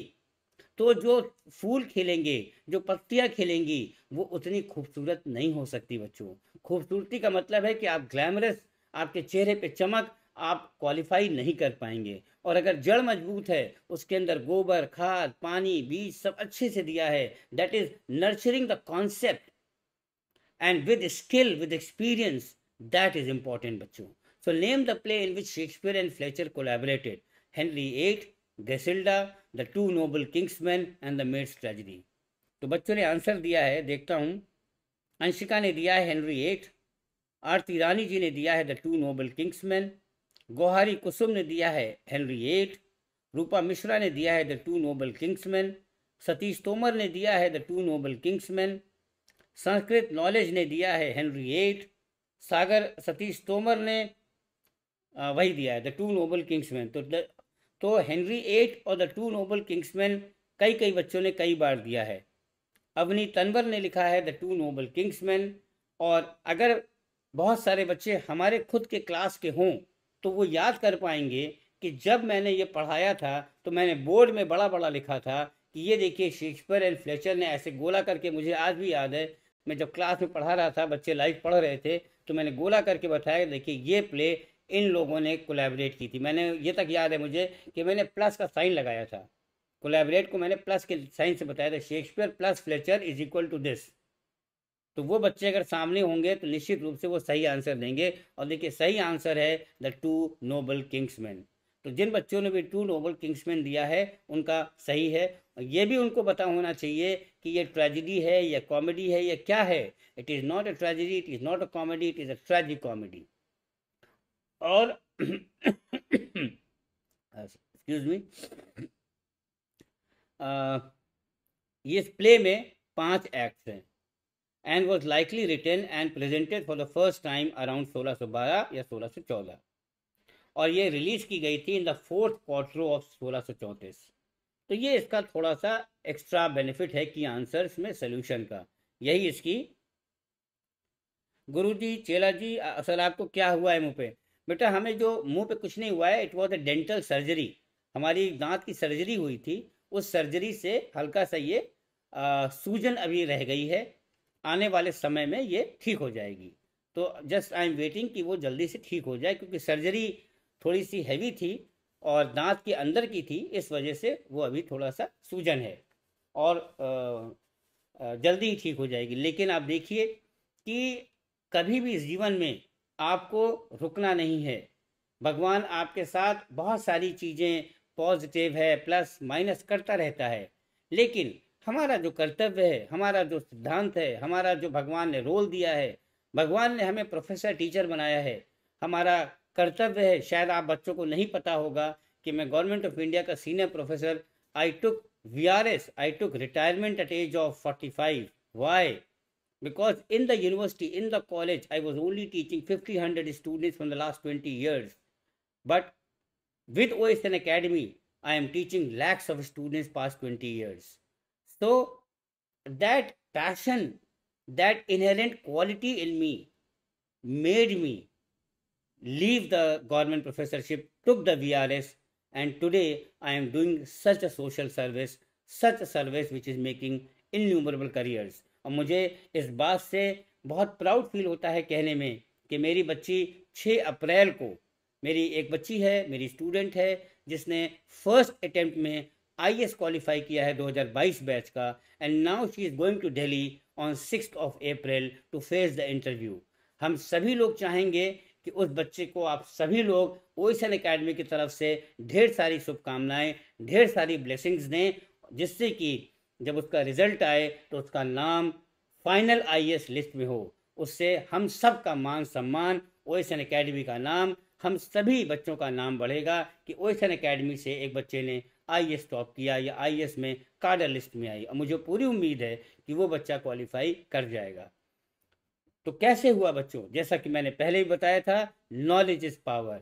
तो जो फूल खिलेंगे जो पत्तियाँ खिलेंगी वो उतनी खूबसूरत नहीं हो सकती बच्चों खूबसूरती का मतलब है कि आप ग्लैमरस आपके चेहरे पे चमक आप क्वालिफाई नहीं कर पाएंगे और अगर जड़ मजबूत है उसके अंदर गोबर खाद पानी बीज सब अच्छे से दिया है that is nurturing the concept and with skill with experience that is important बच्चों so name the play in which Shakespeare and Fletcher collaborated Henry eight गेसिल्डा the two noble kinsmen and the maid's tragedy तो बच्चों ने answer दिया है देखता हूँ अंशिका ने दिया है हेनरी एट आरती रानी जी ने दिया है द टू नोबल किंग्समैन गोहारी कुसुम ने दिया है हेनरी एट रूपा मिश्रा ने दिया है the two noble kinsmen Satish Tomar ने दिया है the two noble kinsmen Sanskrit knowledge ने दिया है हेनरी एट सागर सतीश तोमर ने वही दिया है द टू नोबल किंग्समैन तो द तो हेनरी एट और द टू नोबल किंग्समैन कई कई बच्चों ने कई बार दिया है अवनी तनवर ने लिखा है द टू नोबल किंग्समैन और अगर बहुत सारे बच्चे हमारे खुद के क्लास के हों तो वो याद कर पाएंगे कि जब मैंने ये पढ़ाया था तो मैंने बोर्ड में बड़ा बड़ा लिखा था कि ये देखिए शेक्सपियर एंड फ्लेचर ने ऐसे गोला करके मुझे आज भी याद है मैं जब क्लास में पढ़ा रहा था बच्चे लाइव पढ़ रहे थे तो मैंने गोला करके बताया देखिए ये प्ले इन लोगों ने कोलेबरेट की थी मैंने ये तक याद है मुझे कि मैंने प्लस का साइन लगाया था कोलेबरेट को मैंने प्लस के साइन से बताया था Shakespeare plus Fletcher is equal to this तो वो बच्चे अगर सामने होंगे तो निश्चित रूप से वो सही आंसर देंगे और देखिए सही आंसर है द टू नोबल किंग्समैन तो जिन बच्चों ने भी टू नोबल किंग्समैन दिया है उनका सही है ये भी उनको पता होना चाहिए कि ये ट्रेजिडी है या कॉमेडी है या क्या है it is not a tragedy it is not a comedy it is a tragicomedy और एक्सक्यूज मी इस प्ले में पांच एक्ट्स हैं and was likely written and presented for the first time around सोलह सौ बारह या सोलह सौ चौदह और ये रिलीज की गई थी in the fourth quarter of सोलह सौ चौंतीस तो ये इसका थोड़ा सा एक्स्ट्रा बेनिफिट है कि आंसर में सोल्यूशन का यही इसकी गुरु जी चेला जी असल आपको क्या हुआ है मुँह पे बेटा हमें जो मुंह पे कुछ नहीं हुआ है it was a dental surgery हमारी दांत की सर्जरी हुई थी उस सर्जरी से हल्का सा ये आ, सूजन अभी रह गई है आने वाले समय में ये ठीक हो जाएगी तो जस्ट आई एम वेटिंग कि वो जल्दी से ठीक हो जाए क्योंकि सर्जरी थोड़ी सी हैवी थी और दांत के अंदर की थी इस वजह से वो अभी थोड़ा सा सूजन है और जल्दी ही ठीक हो जाएगी लेकिन आप देखिए कि कभी भी इस जीवन में आपको रुकना नहीं है भगवान आपके साथ बहुत सारी चीज़ें पॉजिटिव है प्लस माइनस करता रहता है लेकिन हमारा जो कर्तव्य है हमारा जो सिद्धांत है हमारा जो भगवान ने रोल दिया है भगवान ने हमें प्रोफेसर टीचर बनाया है हमारा कर्तव्य है शायद आप बच्चों को नहीं पता होगा कि मैं गवर्नमेंट ऑफ इंडिया का senior professor I took V R S I took retirement at age of forty five why because in the university in the college I was only teaching fifty hundred students from the last twenty years but with O S N academy I am teaching lakhs of students past twenty years तो that passion that inherent quality in me made me leave the government professorship took the V R S and today I am doing such a social service such service which is making innumerable careers और मुझे इस बात से बहुत proud feel होता है कहने में कि मेरी बच्ची 6 अप्रैल को मेरी एक बच्ची है मेरी स्टूडेंट है जिसने फर्स्ट अटैम्प्ट में आई एस क्वालिफाई किया है 2022 बैच का and now she is going to Delhi on six of April to face the interview हम सभी लोग चाहेंगे कि उस बच्चे को आप सभी लोग ओशन अकेडमी की तरफ से ढेर सारी शुभकामनाएं ढेर सारी ब्लेसिंग्स दें जिससे कि जब उसका रिजल्ट आए तो उसका नाम फाइनल आई लिस्ट में हो उससे हम सब का मान सम्मान ओएसएन एकेडमी का नाम हम सभी बच्चों का नाम बढ़ेगा कि ओएसएन एकेडमी से एक बच्चे ने आई एस टॉप किया या आई एस में कार्डर लिस्ट में आई और मुझे पूरी उम्मीद है कि वो बच्चा क्वालिफाई कर जाएगा तो कैसे हुआ बच्चों जैसा कि मैंने पहले ही बताया था knowledge is power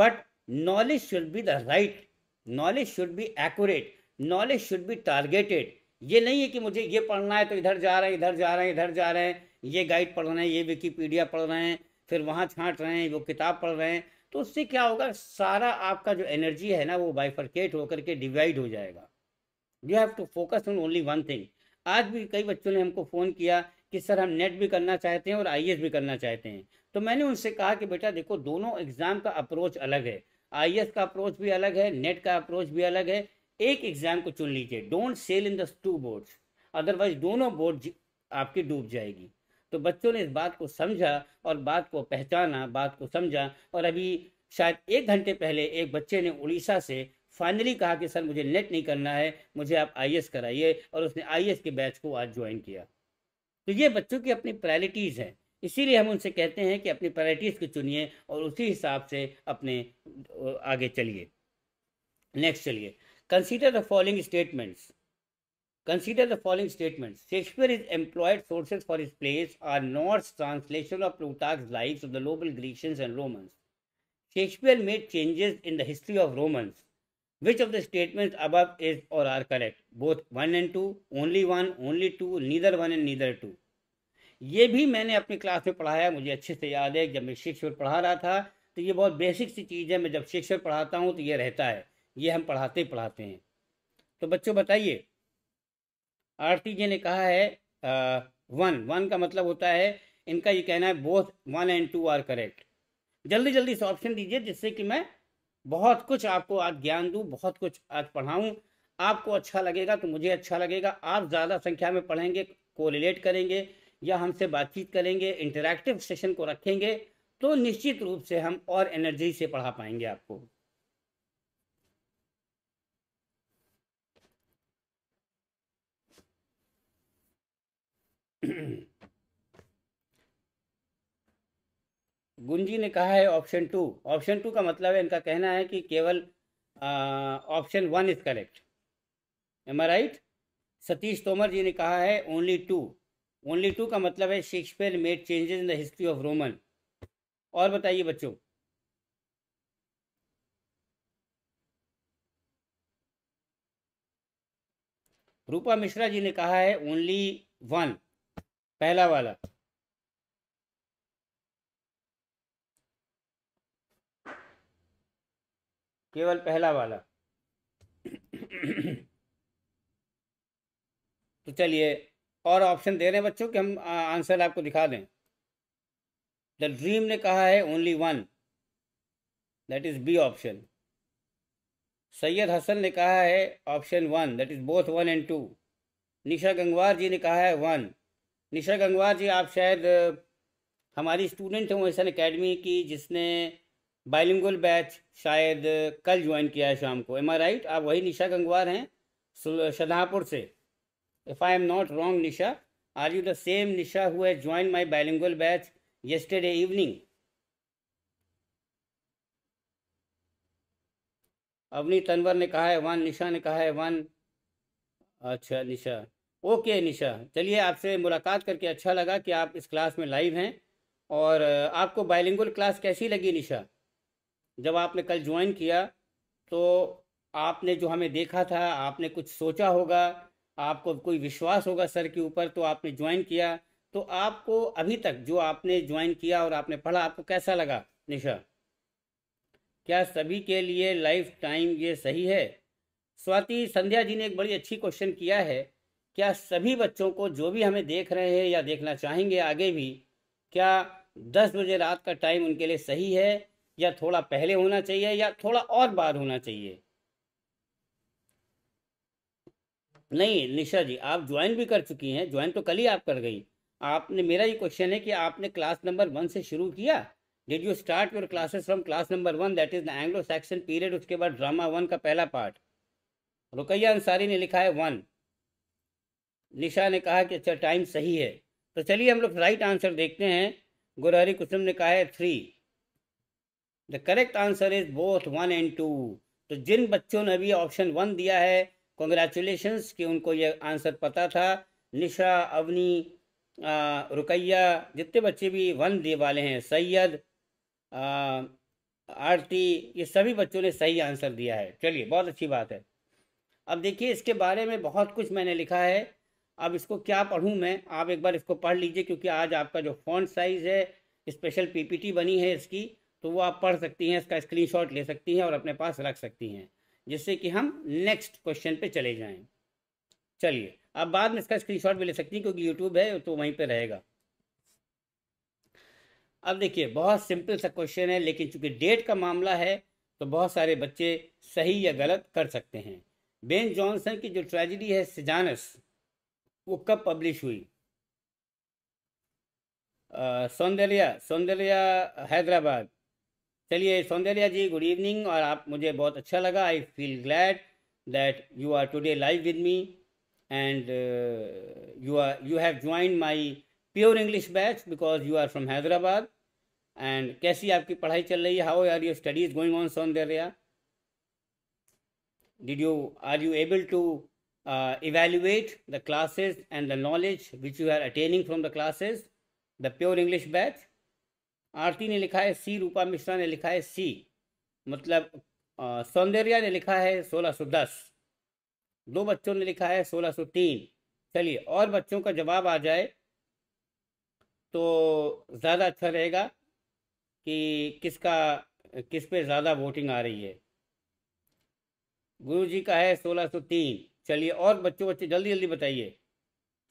but knowledge should be the right knowledge should be accurate knowledge should be targeted ये नहीं है कि मुझे ये पढ़ना है तो इधर जा रहे हैं इधर जा रहे हैं इधर जा रहे हैं ये गाइड पढ़ रहे हैं ये विकीपीडिया पढ़ रहे हैं फिर वहाँ छाँट रहे हैं वो किताब पढ़ रहे हैं तो उससे क्या होगा सारा आपका जो एनर्जी है ना वो बाइफरकेट होकर के डिवाइड हो जाएगा you have to focus on only one thing आज भी कई बच्चों ने हमको फ़ोन किया कि सर हम नेट भी करना चाहते हैं और आई भी करना चाहते हैं तो मैंने उनसे कहा कि बेटा देखो दोनों एग्ज़ाम का अप्रोच अलग है आई का अप्रोच भी अलग है नेट का अप्रोच भी अलग है एक एग्ज़ाम को चुन लीजिए don't sail in the two boats otherwise दोनों बोर्ड आपकी डूब जाएगी तो बच्चों ने इस बात को समझा और बात को पहचाना बात को समझा और अभी शायद एक घंटे पहले एक बच्चे ने उड़ीसा से फाइनली कहा कि सर मुझे नेट नहीं करना है मुझे आप आई कराइए और उसने आई के बैच को आज ज्वाइन किया तो ये बच्चों की अपनी प्रायोरिटीज़ हैं इसीलिए हम उनसे कहते हैं कि अपनी प्रायोरिटीज़ को चुनिए और उसी हिसाब से अपने आगे चलिए नेक्स्ट चलिए consider the following statements Consider the following statements. Shakespeare is employed sources for his plays are Norse translation of Plutarch's lives of the noble Grecians and Romans. Shakespeare made changes in the history of Romans. Which of the statements above is or are correct? Both one and two, only one, only two, neither one and neither two. ये भी मैंने अपनी class में पढ़ाया मुझे अच्छे से याद है जब मैं शेक्सपियर पढ़ा रहा था तो ये बहुत बेसिक सी चीज़ है मैं जब शेक्सपियर पढ़ाता हूँ तो ये रहता है ये हम पढ़ाते पढ़ाते हैं तो बच्चों बताइए आरती जी ने कहा है वन वन का मतलब होता है इनका ये कहना है both one and two are correct जल्दी जल्दी इस ऑप्शन दीजिए जिससे कि मैं बहुत कुछ आपको आज ज्ञान दूँ बहुत कुछ आज पढ़ाऊँ आपको अच्छा लगेगा तो मुझे अच्छा लगेगा आप ज़्यादा संख्या में पढ़ेंगे कोरिलेट करेंगे या हमसे बातचीत करेंगे इंटरेक्टिव सेशन को रखेंगे तो निश्चित रूप से हम और एनर्जी से पढ़ा पाएंगे आपको गुंजी ने कहा है ऑप्शन टू ऑप्शन टू का मतलब है इनका कहना है कि केवल option one is correct am I right Satish Tomar ji ने कहा है ओनली टू ओनली टू का मतलब है Shakespeare made changes in the history of Roman और बताइए बच्चों रूपा मिश्रा जी ने कहा है ओनली वन पहला वाला केवल पहला वाला तो चलिए और ऑप्शन दे रहे हैं बच्चों कि हम आंसर आपको दिखा दें द ड्रीम ने कहा है only one that is B option Syed Hasan ने कहा है option one that is both one and two Nisha Gangwar ji ने कहा है वन निशा गंगवार जी आप शायद हमारी स्टूडेंट हैं वैसन अकेडमी की जिसने बाइलिंगल बैच शायद कल ज्वाइन किया है शाम को एम आई राइट आप वही निशा गंगवार हैं शाहजहाँपुर से if I am not wrong Nisha are you the same Nisha who has join my bilingual batch yesterday evening Avni Tanwar ने कहा है वन निशा ने कहा है वन अच्छा निशा ओके निशा चलिए आपसे मुलाकात करके अच्छा लगा कि आप इस क्लास में लाइव हैं और आपको बायलिंगुअल क्लास कैसी लगी निशा जब आपने कल ज्वाइन किया तो आपने जो हमें देखा था आपने कुछ सोचा होगा आपको कोई विश्वास होगा सर के ऊपर तो आपने ज्वाइन किया तो आपको अभी तक जो आपने ज्वाइन किया और आपने पढ़ा आपको कैसा लगा निशा क्या सभी के लिए लाइफ टाइम ये सही है स्वाति संध्या जी ने एक बड़ी अच्छी क्वेश्चन किया है क्या सभी बच्चों को जो भी हमें देख रहे हैं या देखना चाहेंगे आगे भी क्या दस बजे रात का टाइम उनके लिए सही है या थोड़ा पहले होना चाहिए या थोड़ा और बाद होना चाहिए नहीं निशा जी आप ज्वाइन भी कर चुकी हैं ज्वाइन तो कल ही आप कर गई आपने मेरा ये क्वेश्चन है कि आपने क्लास नंबर वन से शुरू किया did you start your classes from class number one that is the Anglo section period उसके बाद ड्रामा वन का पहला पार्ट रुकैया अंसारी ने लिखा है वन निशा ने कहा कि अच्छा टाइम सही है तो चलिए हम लोग राइट आंसर देखते हैं गुरहरी कुसुम ने कहा है three the correct answer is both one and two तो जिन बच्चों ने अभी ऑप्शन वन दिया है कॉन्ग्रेचुलेशंस कि उनको ये आंसर पता था निशा अवनी रुकैया जितने बच्चे भी वन दे वाले हैं सैयद आरती ये सभी बच्चों ने सही आंसर दिया है चलिए बहुत अच्छी बात है अब देखिए इसके बारे में बहुत कुछ मैंने लिखा है अब इसको क्या पढ़ूँ मैं आप एक बार इसको पढ़ लीजिए क्योंकि आज आपका जो फ़ोन साइज़ है स्पेशल पीपीटी बनी है इसकी तो वो आप पढ़ सकती हैं इसका स्क्रीनशॉट ले सकती हैं और अपने पास रख सकती हैं जिससे कि हम नेक्स्ट क्वेश्चन पे चले जाएं चलिए अब बाद में इसका स्क्रीनशॉट भी ले सकती हैं क्योंकि यूट्यूब है तो वहीं पे रहेगा अब देखिए बहुत सिंपल सा क्वेश्चन है लेकिन चूंकि डेट का मामला है तो बहुत सारे बच्चे सही या गलत कर सकते हैं बेन जॉनसन की जो ट्रेजिडी है सिजानस वो कब पब्लिश हुई सौंदर्या सौंदर्या हैदराबाद चलिए सौंदर्या जी गुड इवनिंग और आप मुझे बहुत अच्छा लगा I feel glad that you are today live with me and you are you have join my pure English batch because you are from Hyderabad and कैसी आपकी पढ़ाई चल रही है how are your studies going on Soundarya did you are you able to uh, evaluate the classes and the knowledge which you are attaining from the classes the pure English batch Aarti ने लिखा है सी रूपा मिश्रा ने लिखा है सी मतलब uh, सौंदर्या ने लिखा है सोलह सौ दस दो बच्चों ने लिखा है सोलह सौ तीन चलिए और बच्चों का जवाब आ जाए तो ज़्यादा अच्छा रहेगा कि किसका किस पे ज़्यादा वोटिंग आ रही है गुरु जी का है सोलह सौ तीन चलिए और बच्चों बच्चे जल्दी जल्दी बताइए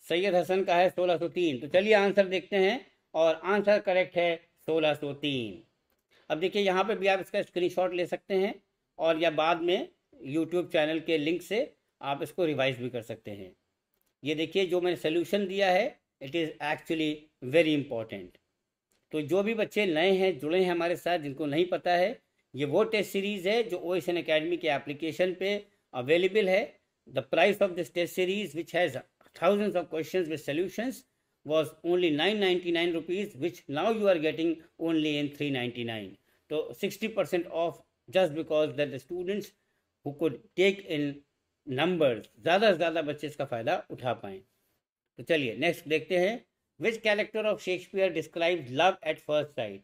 सैयद हसन का है सोलह तीन तो चलिए आंसर देखते हैं और आंसर करेक्ट है सोलह तीन अब देखिए यहाँ पे भी आप इसका स्क्रीनशॉट ले सकते हैं और या बाद में यूट्यूब चैनल के लिंक से आप इसको रिवाइज भी कर सकते हैं ये देखिए जो मैंने सोल्यूशन दिया है it is actually very important तो जो भी बच्चे नए हैं जुड़े हैं हमारे साथ जिनको नहीं पता है ये वो टेस्ट सीरीज़ है जो ओ एस एन अकेडमी के एप्लीकेशन पे अवेलेबल है The price of this test series, which has thousands of questions with solutions, was only 999 rupees, which now you are getting only in 399. So 60% off just because that the students who could take in numbers ज़्यादा से ज़्यादा बच्चे इसका फ़ायदा उठा पाएँ तो चलिए नेक्स्ट देखते हैं which character of Shakespeare describe love at first sight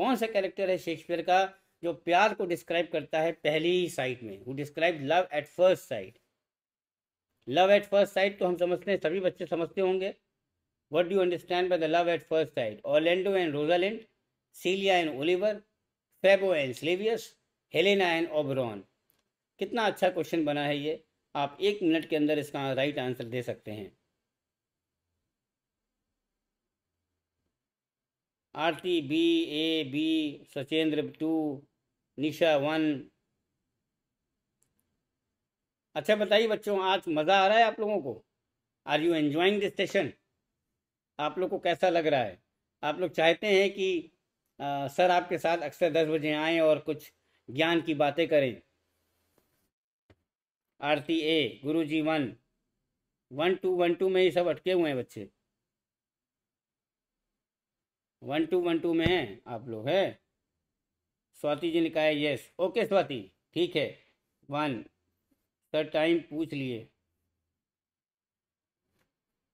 कौन सा कैरेक्टर है शेक्सपियर का जो प्यार को डिस्क्राइब करता है पहली sight साइट में who describe love at first sight love at first sight तो हम समझते हैं सभी बच्चे समझते होंगे what do understand by the love at first sight Orlando and Rosalind Celia and Oliver Phebe and Silvius Helena and Oberon कितना अच्छा क्वेश्चन बना है ये आप एक मिनट के अंदर इसका राइट आंसर दे सकते हैं Aarti B A B Sachendra two Nisha one अच्छा बताइए बच्चों आज मज़ा आ रहा है आप लोगों को are you enjoying this session आप लोग को कैसा लग रहा है आप लोग चाहते हैं कि आ, सर आपके साथ अक्सर दस बजे आएँ और कुछ ज्ञान की बातें करें Aarti A Guru ji one one two one two में ही सब अटके हुए हैं बच्चे वन टू वन टू में हैं आप लोग है स्वाति जी ने कहा है यस ओके स्वाति ठीक है वन सर टाइम पूछ लिए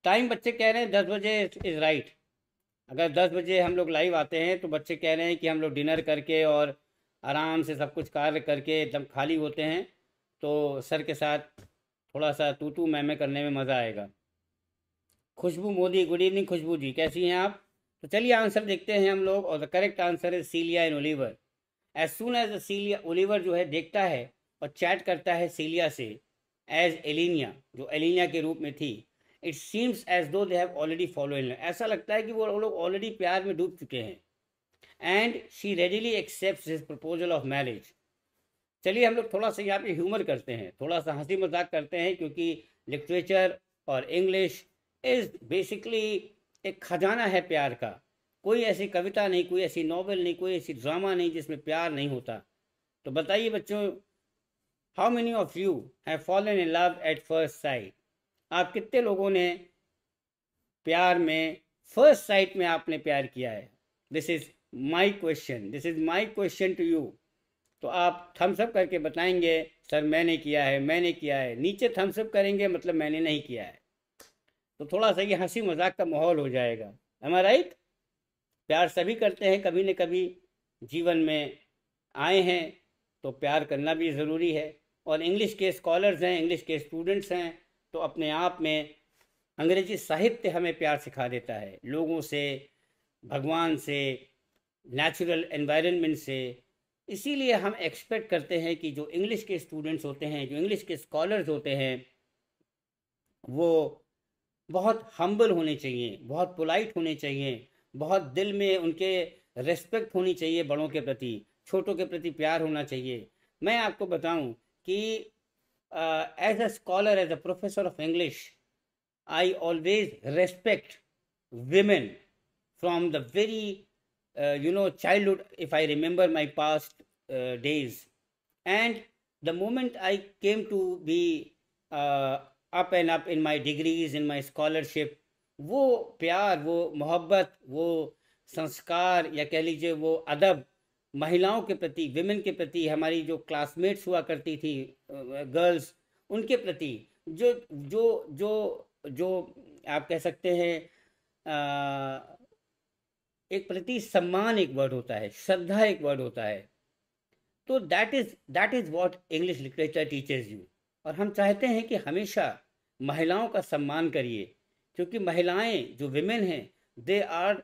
टाइम बच्चे कह रहे हैं दस बजे इज़ राइट अगर दस बजे हम लोग लाइव आते हैं तो बच्चे कह रहे हैं कि हम लोग डिनर करके और आराम से सब कुछ कार्य करके एकदम खाली होते हैं तो सर के साथ थोड़ा सा तू तू मैमे करने में मज़ा आएगा खुशबू मोदी गुड इवनिंग खुशबू जी कैसी हैं आप तो चलिए आंसर देखते हैं हम लोग और द करेक्ट आंसर है Celia and Oliver as soon as Celia Oliver जो है देखता है और चैट करता है सीलिया से एज एलिनिया जो एलिनिया के रूप में थी it seems as though they have already follow in ऐसा लगता है कि वो लोग ऑलरेडी प्यार में डूब चुके हैं and she readily accept his proposal of marriage चलिए हम लोग थोड़ा सा यहाँ पे ह्यूमर करते हैं थोड़ा सा हंसी मजाक करते हैं क्योंकि लिटरेचर और इंग्लिश इज़ बेसिकली एक खजाना है प्यार का कोई ऐसी कविता नहीं कोई ऐसी नॉवल नहीं कोई ऐसी ड्रामा नहीं जिसमें प्यार नहीं होता तो बताइए बच्चों how many of you have fallen in love at first sight आप कितने लोगों ने प्यार में फर्स्ट साइट में आपने प्यार किया है this is my question this is my question to you तो आप थम्सअप करके बताएंगे सर मैंने किया है मैंने किया है नीचे थम्सअप करेंगे मतलब मैंने नहीं किया है तो थोड़ा सा ये हंसी मजाक का माहौल हो जाएगा एम राइट प्यार सभी करते हैं कभी न कभी जीवन में आए हैं तो प्यार करना भी ज़रूरी है और इंग्लिश के स्कॉलर्स हैं इंग्लिश के स्टूडेंट्स हैं तो अपने आप में अंग्रेजी साहित्य हमें प्यार सिखा देता है लोगों से भगवान से नेचुरल एनवायरनमेंट से इसीलिए हम एक्सपेक्ट करते हैं कि जो इंग्लिश के स्टूडेंट्स होते हैं जो इंग्लिश के स्कॉलर्स होते हैं वो बहुत हम्बल होने चाहिए बहुत पोलाइट होने चाहिए बहुत दिल में उनके रेस्पेक्ट होनी चाहिए बड़ों के प्रति छोटों के प्रति प्यार होना चाहिए मैं आपको बताऊं कि as a scholar as a professor of English I always respect women from the very you know childhood if I remember my past days and the moment I came to be up and up in my degrees in my scholarship वो प्यार वो मोहब्बत वो संस्कार या कह लीजिए वो अदब महिलाओं के प्रति विमेन के प्रति हमारी जो क्लासमेट्स हुआ करती थी गर्ल्स उनके प्रति जो जो जो जो आप कह सकते हैं एक प्रति सम्मान एक वर्ड होता है श्रद्धा एक वर्ड होता है तो that is that is what English literature teachers you और हम चाहते हैं कि हमेशा महिलाओं का सम्मान करिए क्योंकि महिलाएं जो विमेन हैं they are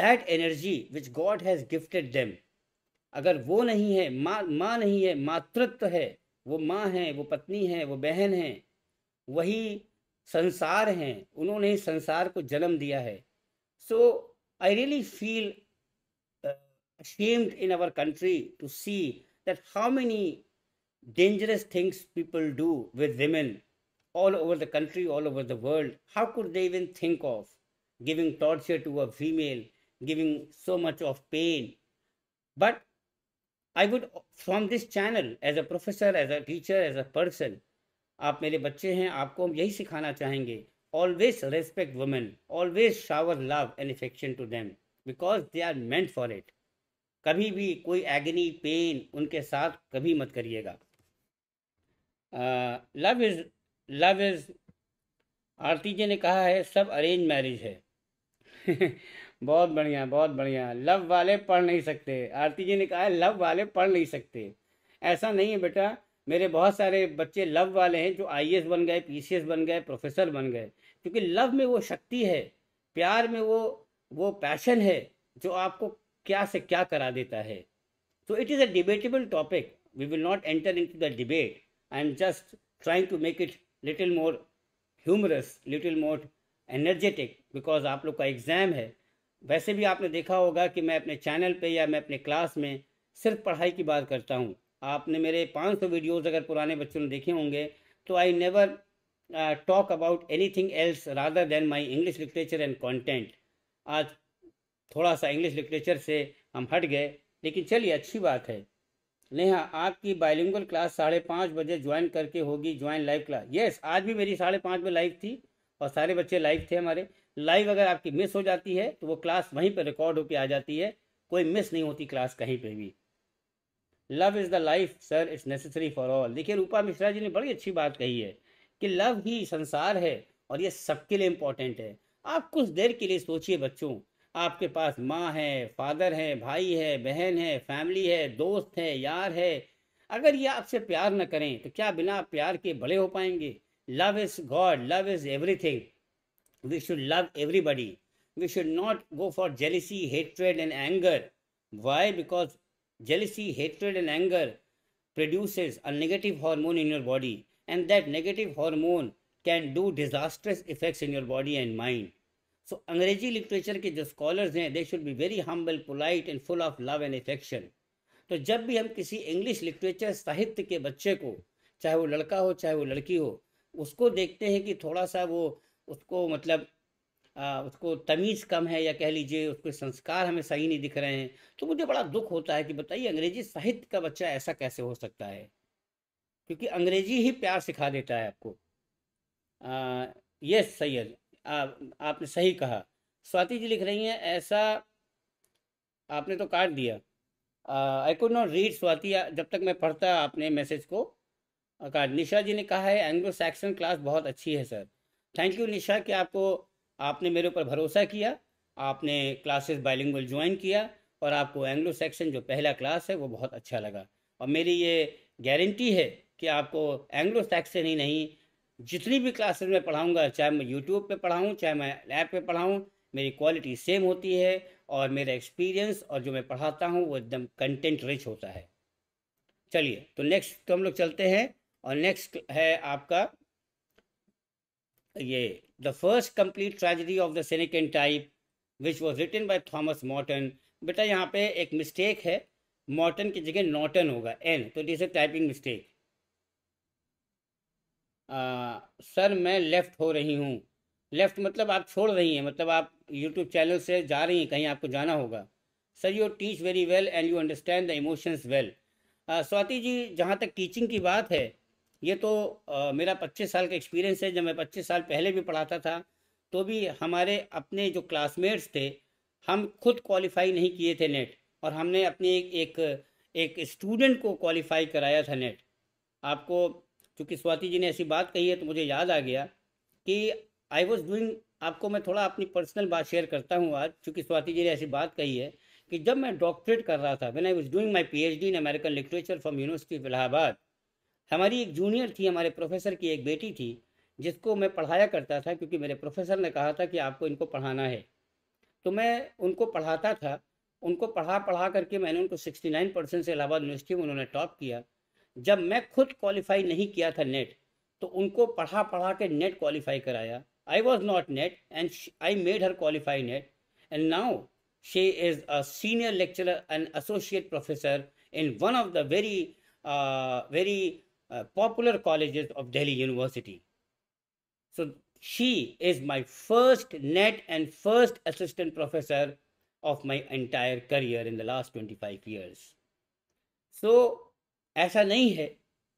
that energy which God has gifted them अगर वो नहीं है माँ माँ नहीं है मातृत्व है वो माँ है वो पत्नी है वो बहन है वही संसार हैं उन्होंने ही संसार को जन्म दिया है so I really feel ashamed in our country to see that how many dangerous things people do with women all over the country all over the world how could they even think of giving torture to a female giving so much of pain but I would from this channel as a professor, as a teacher, as a person, आप मेरे बच्चे हैं आपको हम यही सिखाना चाहेंगे always respect women always shower love and affection to them because they are meant for it कभी भी कोई एगनी पेन उनके साथ कभी मत करिएगा love is love is Aarti ji ने कहा है सब अरेंज मैरिज है बहुत बढ़िया बहुत बढ़िया लव वाले पढ़ नहीं सकते आरती जी ने कहा है लव वाले पढ़ नहीं सकते ऐसा नहीं है बेटा मेरे बहुत सारे बच्चे लव वाले हैं जो आई बन गए पी बन गए प्रोफेसर बन गए क्योंकि लव में वो शक्ति है प्यार में वो वो पैशन है जो आपको क्या से क्या करा देता है so it is a debatable topic we will not enter into the debate I am just trying to make it little more humorous little more energetic because आप लोग का एग्जाम है वैसे भी आपने देखा होगा कि मैं अपने चैनल पे या मैं अपने क्लास में सिर्फ पढ़ाई की बात करता हूँ आपने मेरे 500 वीडियोस अगर पुराने बच्चों ने देखे होंगे तो I never talk about anything else rather than my English literature and content आज थोड़ा सा इंग्लिश लिटरेचर से हम हट गए लेकिन चलिए अच्छी बात है नेहा आपकी बायलिंगल क्लास साढ़े पाँच बजे ज्वाइन करके होगी ज्वाइन लाइव क्लास यस आज भी मेरी साढ़े पाँच बजे लाइव थी और सारे बच्चे लाइव थे हमारे लाइव अगर आपकी मिस हो जाती है तो वो क्लास वहीं पर रिकॉर्ड होकर आ जाती है कोई मिस नहीं होती क्लास कहीं पर भी love is the life sir it's necessary for all देखिए रूपा मिश्रा जी ने बड़ी अच्छी बात कही है कि लव ही संसार है और ये सबके लिए इम्पोर्टेंट है आप कुछ देर के लिए सोचिए बच्चों आपके पास माँ है फादर है भाई है बहन है फैमिली है दोस्त है यार है अगर ये आपसे प्यार न करें तो क्या बिना प्यार के बड़े हो पाएंगे love is god love is everything we should love everybody we should not go for jealousy hatred and anger why because jealousy hatred and anger produces a negative hormone in your body and that negative hormone can do disastrous effects in your body and mind so अंग्रेजी literature के जो scholars हैं they should be very humble polite and full of love and affection तो jab bhi hum kisi english literature sahitya ke बच्चे ko chahe wo ladka ho chahe wo ladki ho उसको देखते हैं कि थोड़ा सा वो उसको मतलब आ, उसको तमीज़ कम है या कह लीजिए उसके संस्कार हमें सही नहीं दिख रहे हैं तो मुझे बड़ा दुख होता है कि बताइए अंग्रेजी साहित्य का बच्चा ऐसा कैसे हो सकता है क्योंकि अंग्रेजी ही प्यार सिखा देता है आपको यस सैयद आपने सही कहा स्वाति जी लिख रही हैं ऐसा आपने तो काट दिया I could not read Swati जब तक मैं पढ़ता आपने मैसेज को का निशा जी ने कहा है एंग्लो सैक्सन क्लास बहुत अच्छी है सर थैंक यू निशा कि आपको आपने मेरे ऊपर भरोसा किया आपने क्लासेस बाइलिंगुअल ज्वाइन किया और आपको एंग्लो सैक्सन जो पहला क्लास है वो बहुत अच्छा लगा और मेरी ये गारंटी है कि आपको एंग्लो सैक्सन ही नहीं जितनी भी क्लासेस में पढ़ाऊँगा चाहे मैं यूट्यूब पर पढ़ाऊँ चाहे मैं लैब पर पढ़ाऊँ मेरी क्वालिटी सेम होती है और मेरा एक्सपीरियंस और जो मैं पढ़ाता हूँ वो एकदम कंटेंट रिच होता है चलिए तो नेक्स्ट तो हम लोग चलते हैं और नेक्स्ट है आपका ये the first complete tragedy of the Senecan type which was written by Thomas Morton बेटा यहाँ पे एक मिस्टेक है मॉर्टन की जगह नॉटन होगा एन तो दिस टाइपिंग मिस्टेक सर मैं लेफ़्ट हो रही हूँ लेफ़्ट मतलब आप छोड़ रही हैं मतलब आप यूट्यूब चैनल से जा रही हैं कहीं आपको जाना होगा sir you teach very well and you understand the emotions well Swati ji जहाँ तक टीचिंग की बात है ये तो आ, मेरा पच्चीस साल का एक्सपीरियंस है जब मैं पच्चीस साल पहले भी पढ़ाता था तो भी हमारे अपने जो क्लासमेट्स थे हम खुद क्वालिफाई नहीं किए थे नेट और हमने अपने एक एक, एक स्टूडेंट को क्वालिफाई कराया था नेट आपको चूँकि स्वाति जी ने ऐसी बात कही है तो मुझे याद आ गया कि आई वॉज डूइंग आपको मैं थोड़ा अपनी पर्सनल बात शेयर करता हूँ आज चूँकि स्वाति जी ने ऐसी बात कही है कि जब मैं डॉक्टरेट कर रहा था when I was doing my P H D in American literature from university Allahabad हमारी एक जूनियर थी हमारे प्रोफेसर की एक बेटी थी जिसको मैं पढ़ाया करता था क्योंकि मेरे प्रोफेसर ने कहा था कि आपको इनको पढ़ाना है तो मैं उनको पढ़ाता था उनको पढ़ा पढ़ा करके मैंने उनको 69 परसेंट से इलाहाबाद यूनिवर्सिटी में उन्होंने टॉप किया जब मैं खुद क्वालिफाई नहीं किया था नेट तो उनको पढ़ा पढ़ा के नेट क्वालिफाई कराया I was not NET and I made her qualify NET and now she is a senior lecturer and associate professor in one of the very uh, popular colleges of Delhi University. So she is my first net and first assistant professor of my entire career in the last 25 years. So ऐसा नहीं है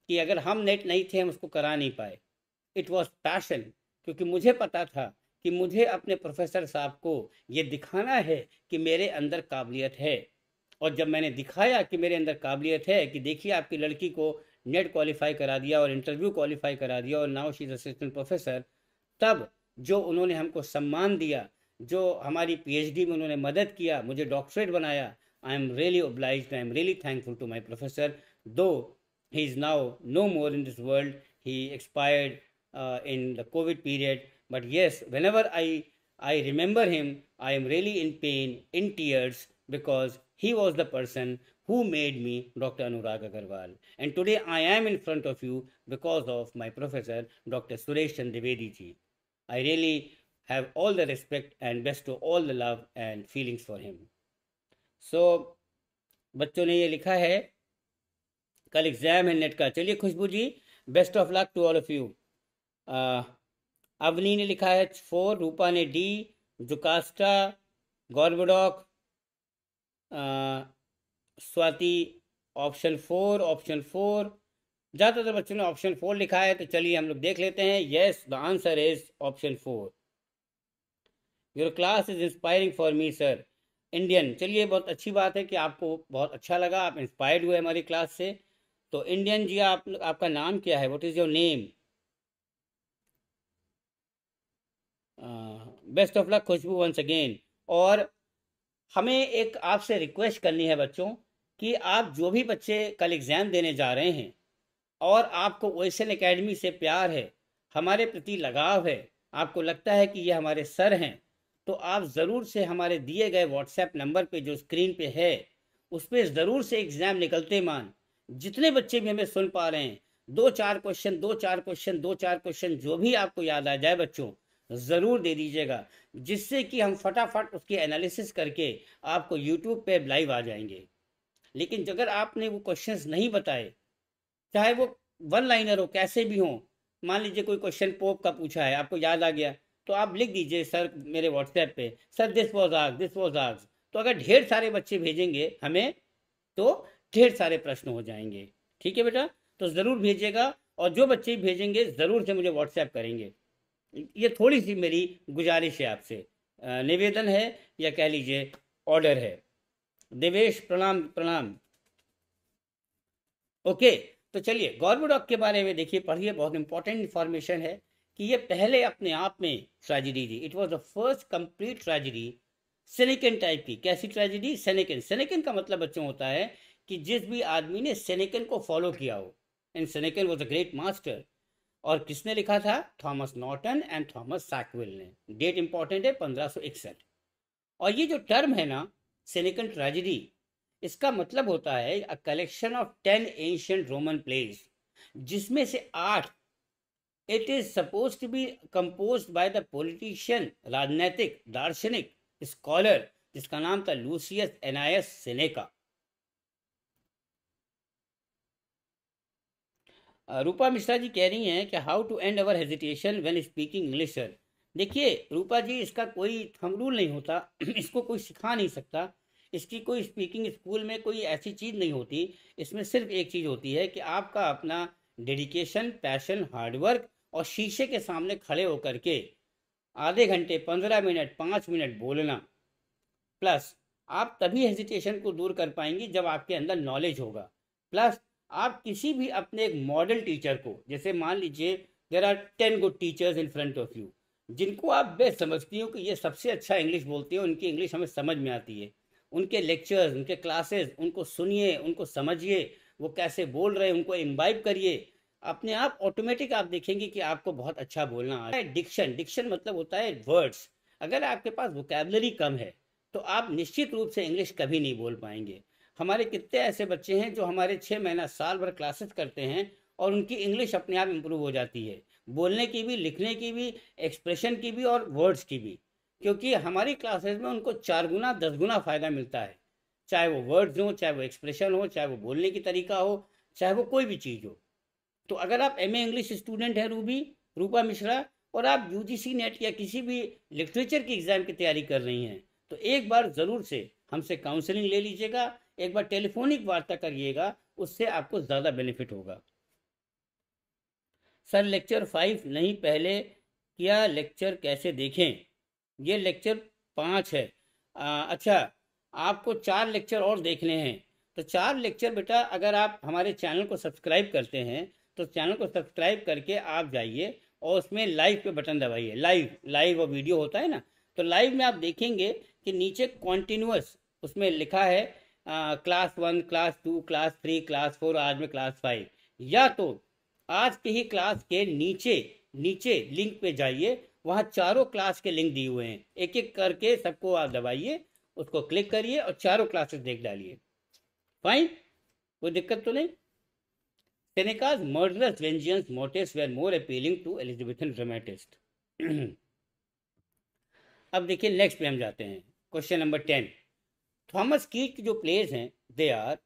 कि अगर हम net नहीं थे हम उसको करा नहीं पाए इट वॉज पैशन क्योंकि मुझे पता था कि मुझे अपने प्रोफेसर साहब को ये दिखाना है कि मेरे अंदर काबिलियत है और जब मैंने दिखाया कि मेरे अंदर काबिलियत है कि देखिए आपकी लड़की को नेट क्वालिफाई करा दिया और इंटरव्यू क्वालिफाई करा दिया और नाउ शीज़ असिस्टेंट प्रोफेसर तब जो उन्होंने हमको सम्मान दिया जो हमारी पीएचडी में उन्होंने मदद किया मुझे डॉक्टरेट बनाया I am really oblige I am really thankful to my professor though he is now no more in this world he expired in the Covid period but yes whenever I I remember him I am really in pain in tears because he was the person who made me Dr. Anurag Agarwal. And today I am in front of you because of my professor, Dr. Suresh Chandravedi ji. I really have all the respect and best to all the love and feelings for him. So, बच्चों ने ये लिखा है कल exam है NET का चलिए Khushboo ji best of luck to all of you Avani ने लिखा है फोर रूपा ने D Jocasta Gorboduc Swati option four option four ज़्यादातर बच्चों ने ऑप्शन फोर लिखा है तो चलिए हम लोग देख लेते हैं yes the answer is option four your class is inspiring for me sir Indian चलिए बहुत अच्छी बात है कि आपको बहुत अच्छा लगा आप इंस्पायर्ड हुए हमारी क्लास से तो इंडियन जी आप आपका नाम क्या है what is your name best of luck Khushboo once again और हमें एक आपसे रिक्वेस्ट करनी है बच्चों कि आप जो भी बच्चे कल एग्ज़ाम देने जा रहे हैं और आपको ओएसएल एकेडमी से प्यार है हमारे प्रति लगाव है आपको लगता है कि ये हमारे सर हैं तो आप ज़रूर से हमारे दिए गए व्हाट्सएप नंबर पे जो स्क्रीन पे है उस पर ज़रूर से एग्ज़ाम निकलते मान जितने बच्चे भी हमें सुन पा रहे हैं दो चार क्वेश्चन दो चार क्वेश्चन दो चार क्वेश्चन जो भी आपको याद आ जाए बच्चों ज़रूर दे दीजिएगा जिससे कि हम फटाफट उसकी एनालिसिस करके आपको यूट्यूब पे लाइव आ जाएंगे लेकिन अगर आपने वो क्वेश्चन नहीं बताए चाहे वो वन लाइनर हो कैसे भी हो मान लीजिए कोई क्वेश्चन पोप का पूछा है आपको याद आ गया तो आप लिख दीजिए सर मेरे व्हाट्सएप पे सर दिस वॉज आग दिस वॉज आग तो अगर ढेर सारे बच्चे भेजेंगे हमें तो ढेर सारे प्रश्न हो जाएंगे ठीक है बेटा तो ज़रूर भेजिएगा और जो बच्चे भेजेंगे ज़रूर से मुझे व्हाट्सएप करेंगे ये थोड़ी सी मेरी गुजारिश है आपसे निवेदन है या कह लीजिए ऑर्डर है देवेश प्रणाम प्रणाम ओके तो चलिए गौरव डॉग के बारे में देखिए पढ़िए बहुत इंपॉर्टेंट इन्फॉर्मेशन है कि ये पहले अपने आप में ट्रेजिडी थी it was the first complete tragedy Senecan type की कैसी ट्रेजिडी सेनेकन सेनेकन का मतलब बच्चों होता है कि जिस भी आदमी ने सेनेकन को फॉलो किया हो and Senecan was a great master और किसने लिखा था Thomas Norton and Thomas Sackville ने डेट इंपॉर्टेंट है पंद्रह और ये जो टर्म है ना सिलिकन ट्रेजिडी इसका मतलब होता है a collection of ten ancient Roman plays जिसमें से आठ it is suppose to be compose by the politician राजनैतिक दार्शनिक स्कॉलर जिसका नाम था Lucius Annaeus Seneca Rupa Mishra ji कह रही हैं कि how to end our hesitation when speaking English sir देखिए रूपा जी इसका कोई थम रूल नहीं होता इसको कोई सिखा नहीं सकता इसकी कोई स्पीकिंग स्कूल में कोई ऐसी चीज़ नहीं होती इसमें सिर्फ एक चीज़ होती है कि आपका अपना डेडिकेशन पैशन हार्डवर्क और शीशे के सामने खड़े होकर के आधे घंटे पंद्रह मिनट पाँच मिनट बोलना प्लस आप तभी हेजिटेशन को दूर कर पाएंगी जब आपके अंदर नॉलेज होगा प्लस आप किसी भी अपने एक मॉडल टीचर को जैसे मान लीजिए there are ten good teachers in front of you जिनको आप बेस्ट समझती हो कि ये सबसे अच्छा इंग्लिश बोलते हो उनकी इंग्लिश हमें समझ में आती है उनके लेक्चर्स उनके क्लासेस उनको सुनिए उनको समझिए वो कैसे बोल रहे हैं उनको इम्बाइब करिए अपने आप ऑटोमेटिक आप देखेंगे कि आपको बहुत अच्छा बोलना आ रहा है डिक्शन डिक्शन मतलब होता है वर्ड्स अगर आपके पास वोकेबलरी कम है तो आप निश्चित रूप से इंग्लिश कभी नहीं बोल पाएंगे हमारे कितने ऐसे बच्चे हैं जो हमारे छः महीना साल भर क्लासेस करते हैं और उनकी इंग्लिश अपने आप इम्प्रूव हो जाती है बोलने की भी लिखने की भी एक्सप्रेशन की भी और वर्ड्स की भी क्योंकि हमारी क्लासेस में उनको चार गुना दस गुना फ़ायदा मिलता है चाहे वो वर्ड्स हों चाहे वो एक्सप्रेशन हो चाहे वो बोलने की तरीका हो चाहे वो कोई भी चीज़ हो तो अगर आप एम इंग्लिश स्टूडेंट हैं रूबी रूपा मिश्रा और आप यू नेट या किसी भी लिटरेचर की एग्ज़ाम की तैयारी कर रही हैं तो एक बार ज़रूर से हमसे काउंसलिंग ले लीजिएगा एक बार टेलीफोनिक वार्ता करिएगा उससे आपको ज़्यादा बेनिफिट होगा सर लेक्चर फाइव नहीं पहले किया लेक्चर कैसे देखें ये लेक्चर पाँच है आ, अच्छा आपको चार लेक्चर और देखने हैं तो चार लेक्चर बेटा अगर आप हमारे चैनल को सब्सक्राइब करते हैं तो चैनल को सब्सक्राइब करके आप जाइए और उसमें लाइव पे बटन दबाइए लाइव लाइव वो वीडियो होता है ना तो लाइव में आप देखेंगे कि नीचे कॉन्टिन्यूस उसमें लिखा है आ, class one class two class three class four आज में क्लास फाइव या तो आज के ही क्लास के नीचे नीचे लिंक पे जाइए वहाँ चारों क्लास के लिंक दिए हुए हैं एक एक करके सबको आप दबाइए उसको क्लिक करिए और चारों क्लासेस देख डालिए फाइन कोई दिक्कत तो नहीं Seneca's murderous vengeance motifs were more appealing to Elizabethan dramatist अब देखिए नेक्स्ट पे हम जाते हैं क्वेश्चन नंबर टेन थॉमस कीट की जो प्लेज हैं they are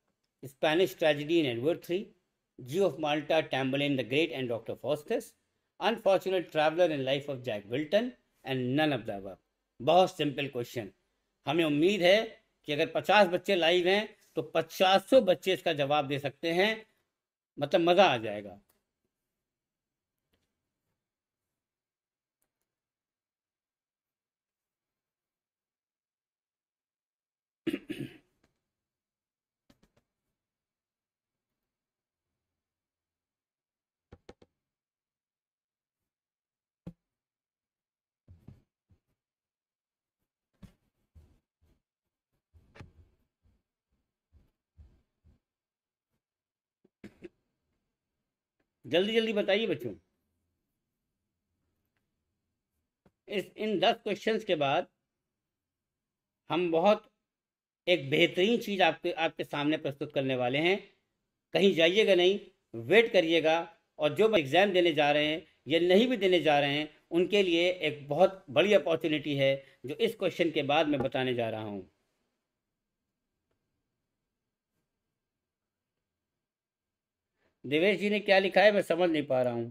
Spanish tragedy in Edward three Jew of Malta Tamburlaine in the great and doctor Faustus unfortunate traveller in life of Jack Wilton and none of the बहुत simple question हमें उम्मीद है कि अगर 50 बच्चे live हैं तो 500 बच्चे इसका जवाब दे सकते हैं मतलब मज़ा आ जाएगा जल्दी जल्दी बताइए बच्चों इस इन दस क्वेश्चंस के बाद हम बहुत एक बेहतरीन चीज़ आपके आपके सामने प्रस्तुत करने वाले हैं कहीं जाइएगा नहीं वेट करिएगा और जो एग्ज़ाम देने जा रहे हैं या नहीं भी देने जा रहे हैं उनके लिए एक बहुत बड़ी अपॉर्चुनिटी है जो इस क्वेश्चन के बाद मैं बताने जा रहा हूँ देवेश जी ने क्या लिखा है मैं समझ नहीं पा रहा हूँ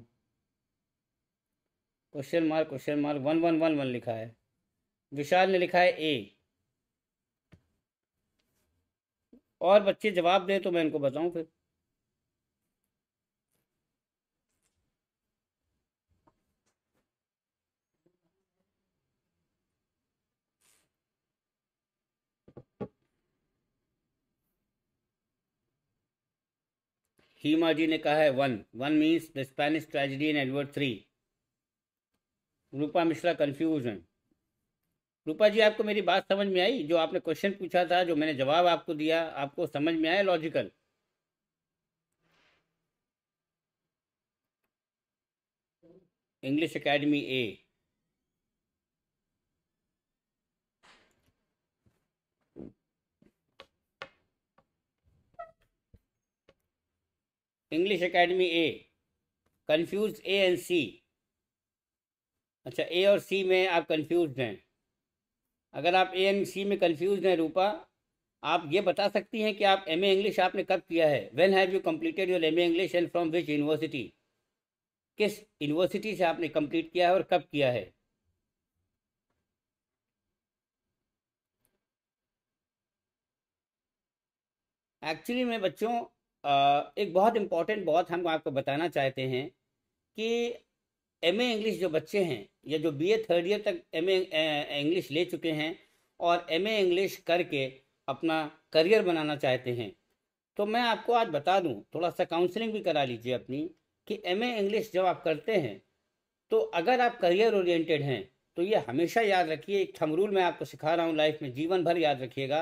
question mark question mark one one one one लिखा है विशाल ने लिखा है ए और बच्चे जवाब दें तो मैं इनको बताऊं फिर हीमा जी ने कहा है one one means the Spanish tragedy in Edward three Rupa Mishra confuse Rupa ji आपको मेरी बात समझ में आई जो आपने क्वेश्चन पूछा था जो मैंने जवाब आपको दिया आपको समझ में आया logical English academy A English academy A confuse A and C अच्छा ए और सी में आप कंफ्यूज हैं अगर आप ए एंड सी में कंफ्यूज हैं रूपा आप ये बता सकती हैं कि आप एम ए इंग्लिश आपने कब किया है when have you completed your M A English and from which university किस यूनिवर्सिटी से आपने कंप्लीट किया है और कब किया है एक्चुअली में बच्चों एक बहुत इम्पॉर्टेंट बहुत हम आपको बताना चाहते हैं कि एम ए इंग्लिश जो बच्चे हैं या जो बी ए थर्ड ईयर तक एम ए इंग्लिश ले चुके हैं और एम ए इंग्लिश करके अपना करियर बनाना चाहते हैं तो मैं आपको आज बता दूं थोड़ा सा काउंसलिंग भी करा लीजिए अपनी कि एम ए इंग्लिश जब आप करते हैं तो अगर आप करियर ओरिएंटेड हैं तो ये हमेशा याद रखिए एक थमरूल मैं आपको सिखा रहा हूँ लाइफ में जीवन भर याद रखिएगा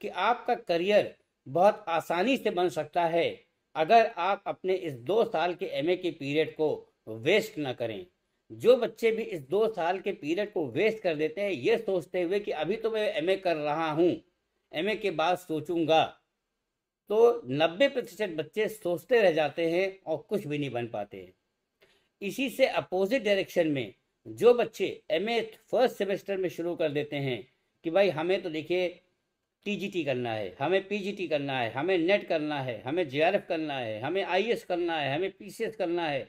कि आपका करियर बहुत आसानी से बन सकता है अगर आप अपने इस दो साल के एमए के पीरियड को वेस्ट ना करें जो बच्चे भी इस दो साल के पीरियड को वेस्ट कर देते हैं ये सोचते हुए कि अभी तो मैं एमए कर रहा हूँ एमए के बाद सोचूंगा तो 90 प्रतिशत बच्चे सोचते रह जाते हैं और कुछ भी नहीं बन पाते हैं इसी से अपोजिट डायरेक्शन में जो बच्चे एम फर्स्ट सेमेस्टर में शुरू कर देते हैं कि भाई हमें तो देखिए टीजीटी करना है हमें पीजीटी करना है हमें नेट करना है हमें जेआरएफ करना है हमें आईएएस करना है हमें पीसीएस करना है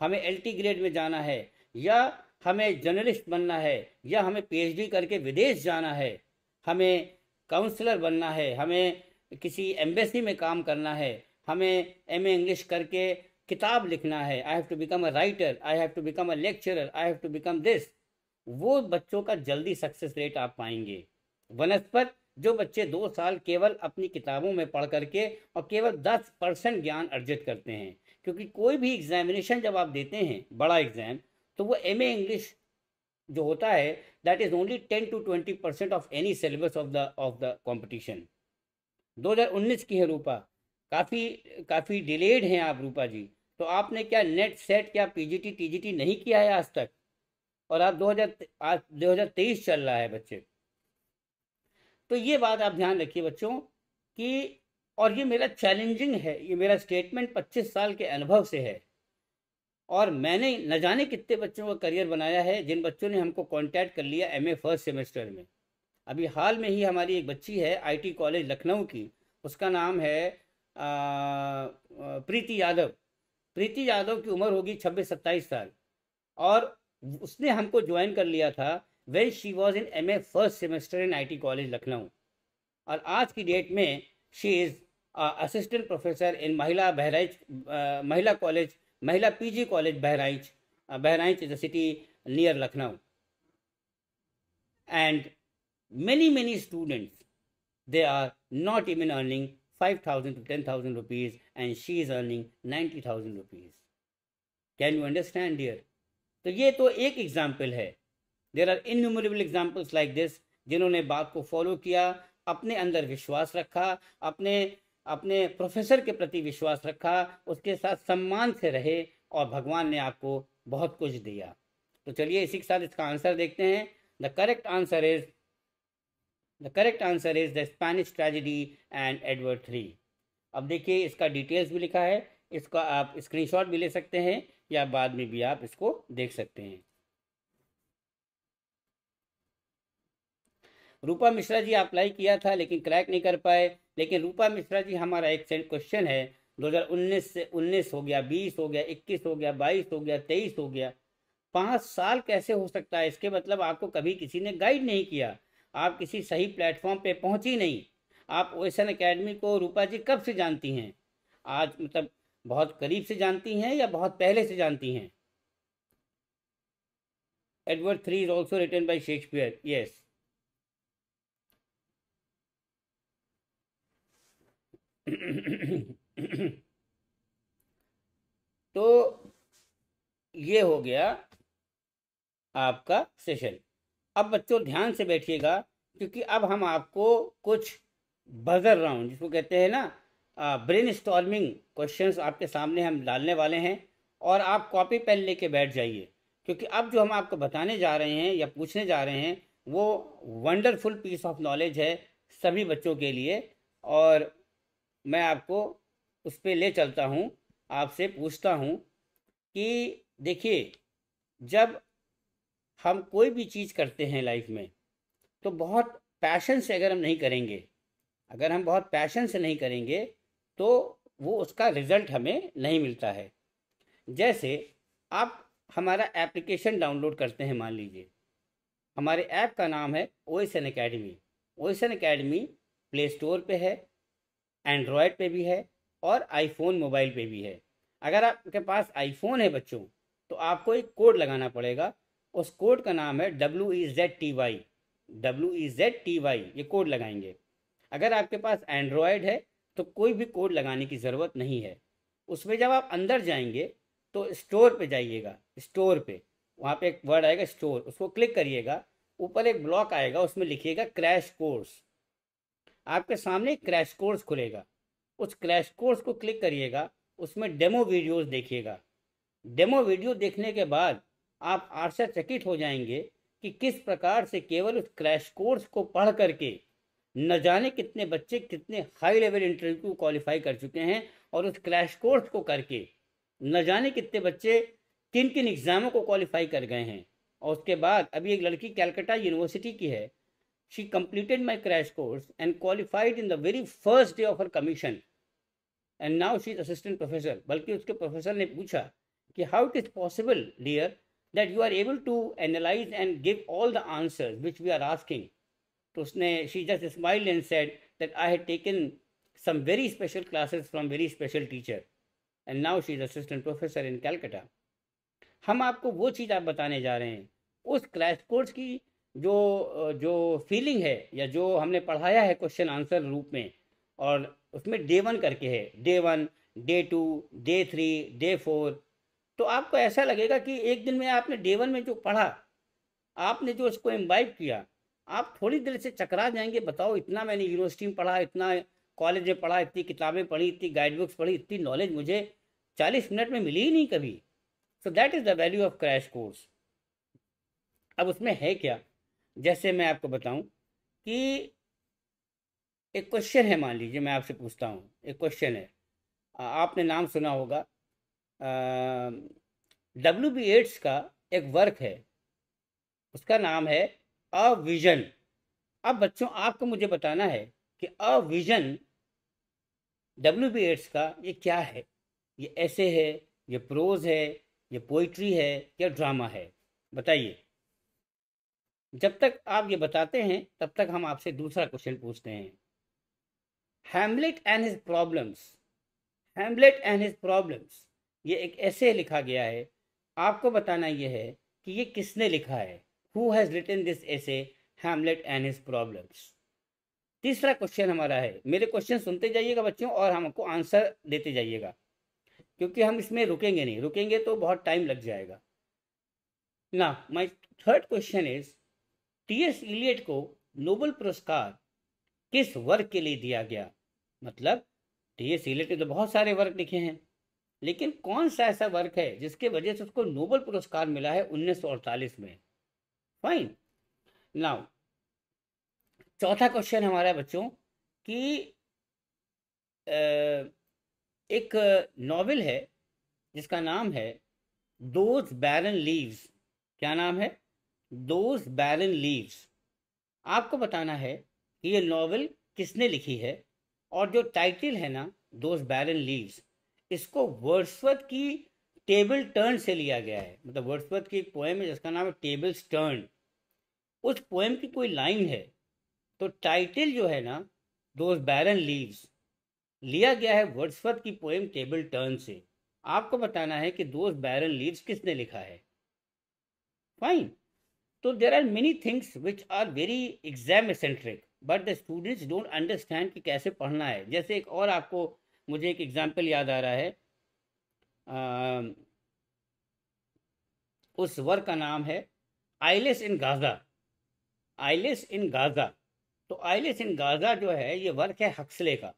हमें एलटी ग्रेड में जाना है या हमें जर्नलिस्ट बनना है या हमें पीएचडी करके विदेश जाना है हमें काउंसलर बनना है हमें किसी एम्बेसी में काम करना है हमें एम इंग्लिश करके किताब लिखना है I have to become a writer I have to become a lecturer I have to become this वो बच्चों का जल्दी सक्सेस रेट आप पाएंगे वनस्पत जो बच्चे दो साल केवल अपनी किताबों में पढ़ करके और केवल दस परसेंट ज्ञान अर्जित करते हैं क्योंकि कोई भी एग्जामिनेशन जब आप देते हैं बड़ा एग्जाम तो वो एम इंग्लिश जो होता है that is only ten to twenty percent of any syllabus of the of the competition उन्नीस की है रूपा काफ़ी काफ़ी डिलेड हैं आप रूपा जी तो आपने क्या नेट सेट क्या पीजीटी टीजीटी नहीं किया है आज तक और आप 2000 आज तेईस चल रहा है बच्चे तो ये बात आप ध्यान रखिए बच्चों कि और ये मेरा चैलेंजिंग है ये मेरा स्टेटमेंट 25 साल के अनुभव से है और मैंने न जाने कितने बच्चों का करियर बनाया है जिन बच्चों ने हमको कांटेक्ट कर लिया एमए फर्स्ट सेमेस्टर में अभी हाल में ही हमारी एक बच्ची है आईटी कॉलेज लखनऊ की उसका नाम है प्रीति यादव प्रीति यादव की उम्र होगी छब्बीस सत्ताईस साल और उसने हमको ज्वाइन कर लिया था when she was in M A first semester in I T college Lucknow और आज की डेट में she is assistant professor in Mahila Bahraich Mahila college Mahila P G college Bahraich Bahraich is a city near Lucknow and many students they are not even earning five thousand to ten thousand rupees and she is earning ninety thousand rupees can you understand dear तो ये तो एक example है there are innumerable examples like this जिन्होंने बात को follow किया अपने अंदर विश्वास रखा अपने अपने प्रोफेसर के प्रति विश्वास रखा उसके साथ सम्मान से रहे और भगवान ने आपको बहुत कुछ दिया तो चलिए इसी के साथ इसका आंसर देखते हैं the correct answer is the correct answer is the Spanish tragedy and Edward three अब देखिए इसका डिटेल्स भी लिखा है इसका आप स्क्रीनशॉट भी ले सकते हैं या बाद में भी आप इसको देख सकते हैं रूपा मिश्रा जी अप्लाई किया था लेकिन क्रैक नहीं कर पाए लेकिन रूपा मिश्रा जी हमारा एक सेंट क्वेश्चन है 2019 से 19 हो गया 20 हो गया 21 हो गया 22 हो गया 23 हो गया पाँच साल कैसे हो सकता है इसके मतलब आपको कभी किसी ने गाइड नहीं किया आप किसी सही प्लेटफॉर्म पे पहुंची नहीं आप ओएसएन एकेडमी को रूपा जी कब से जानती हैं आज मतलब बहुत करीब से जानती हैं या बहुत पहले से जानती हैं Edward three is also written by Shakespeare yes तो ये हो गया आपका सेशन अब बच्चों ध्यान से बैठिएगा क्योंकि अब हम आपको कुछ बजर राउंड जिसको कहते हैं ना ब्रेन स्टॉर्मिंग क्वेश्चन आपके सामने हम डालने वाले हैं और आप कॉपी पेन लेके बैठ जाइए क्योंकि अब जो हम आपको बताने जा रहे हैं या पूछने जा रहे हैं वो वंडरफुल पीस ऑफ नॉलेज है सभी बच्चों के लिए और मैं आपको उस पर ले चलता हूँ आपसे पूछता हूँ कि देखिए जब हम कोई भी चीज़ करते हैं लाइफ में तो बहुत पैशन से अगर हम नहीं करेंगे अगर हम बहुत पैशन से नहीं करेंगे तो वो उसका रिज़ल्ट हमें नहीं मिलता है जैसे आप हमारा एप्लीकेशन डाउनलोड करते हैं मान लीजिए हमारे ऐप का नाम है O S N academy O S N academy Play Store पर है एंड्रॉयड पे भी है और आईफोन मोबाइल पे भी है अगर आपके पास आईफोन है बच्चों तो आपको एक कोड लगाना पड़ेगा उस कोड का नाम है W E Z T Y W E Z T Y ये कोड लगाएंगे अगर आपके पास एंड्रॉयड है तो कोई भी कोड लगाने की ज़रूरत नहीं है उसमें जब आप अंदर जाएंगे तो स्टोर पे जाइएगा स्टोर पे वहाँ पे एक वर्ड आएगा स्टोर उसको क्लिक करिएगा ऊपर एक ब्लॉक आएगा उसमें लिखिएगा क्रैश कोर्स आपके सामने क्रैश कोर्स खुलेगा उस क्रैश कोर्स को क्लिक करिएगा उसमें डेमो वीडियोस देखिएगा डेमो वीडियो देखने के बाद आप आश्चर्यचकित हो जाएंगे कि किस प्रकार से केवल उस क्रैश कोर्स को पढ़ करके न जाने कितने बच्चे कितने हाई लेवल इंटरव्यू क्वालिफाई कर चुके हैं और उस क्रैश कोर्स को करके न जाने कितने बच्चे किन किन एग्ज़ामों को क्वालिफाई कर गए हैं और उसके बाद अभी एक लड़की कैलकाटा यूनिवर्सिटी की है she completed my crash course and qualified in the very first day of her commission. And now she is assistant professor. बल्कि उसके professor ने पूछा how it is possible, dear, that you are able to analyze and give all the answers which we are asking. तो she just smiled and said that I had taken some very special classes from very special teacher. And now she is assistant professor in Calcutta. हम आपको वो चीज़ आप बताने जा रहे हैं उस क्रैश कोर्स की जो जो फीलिंग है या जो हमने पढ़ाया है क्वेश्चन आंसर रूप में और उसमें डे वन करके है day one day two day three day four तो आपको ऐसा लगेगा कि एक दिन में आपने डे वन में जो पढ़ा आपने जो उसको एम्बाइब किया आप थोड़ी देर से चकरा जाएंगे बताओ इतना मैंने यूनिवर्सिटी में पढ़ा इतना कॉलेज में पढ़ा इतनी किताबें पढ़ी इतनी गाइड बुक्स पढ़ी इतनी नॉलेज मुझे चालीस मिनट में मिली ही नहीं कभी so that is the value of crash course अब उसमें है क्या जैसे मैं आपको बताऊं कि एक क्वेश्चन है मान लीजिए मैं आपसे पूछता हूँ एक क्वेश्चन है आपने नाम सुना होगा डब्ल्यू बी एड्स का एक वर्क है उसका नाम है अ विजन अब बच्चों आपको मुझे बताना है कि a vision W B Yeats का ये क्या है ये ऐसे है ये प्रोज है ये पोइट्री है या ड्रामा है बताइए जब तक आप ये बताते हैं तब तक हम आपसे दूसरा क्वेश्चन पूछते हैं Hamlet and his problems Hamlet and his problems ये एक ऐसे लिखा गया है आपको बताना यह है कि ये किसने लिखा है who has written this essay Hamlet and his problems तीसरा क्वेश्चन हमारा है मेरे क्वेश्चन सुनते जाइएगा बच्चों और हम आपको आंसर देते जाइएगा क्योंकि हम इसमें रुकेंगे नहीं रुकेंगे तो बहुत टाइम लग जाएगा ना my third question is T S Eliot को नोबल पुरस्कार किस वर्ग के लिए दिया गया मतलब टी एस इलियट ने तो बहुत सारे वर्ग लिखे हैं लेकिन कौन सा ऐसा वर्ग है जिसके वजह से उसको नोबल पुरस्कार मिला है उन्नीस में फाइन नाउ चौथा क्वेश्चन हमारा बच्चों कि एक नॉवेल है जिसका नाम है दोज बैरन लीव्स क्या नाम है दोज बैरन लीव्स आपको बताना है कि ये नावल किसने लिखी है और जो टाइटल है ना दोज बैरन लीव्स इसको वर्ड्सवर्थ की टेबल टर्न से लिया गया है मतलब वर्ड्सवर्थ की एक पोएम है जिसका नाम है टेबल्स टर्न उस पोएम की कोई लाइन है तो टाइटल जो है ना दोज बैरन लीव्स लिया गया है वर्ड्सवर्थ की पोएम टेबल टर्न से आपको बताना है कि दोज बैरन लीव्स किसने लिखा है फाइन तो there are many things which are very exam centric but the students don't understand कि कैसे पढ़ना है जैसे एक और आपको मुझे एक एग्जाम्पल याद आ रहा है आ, उस वर्क का नाम है Eyeless in Gaza Eyeless in Gaza तो आइलेस इन गाजा जो है ये वर्क है हक्सले का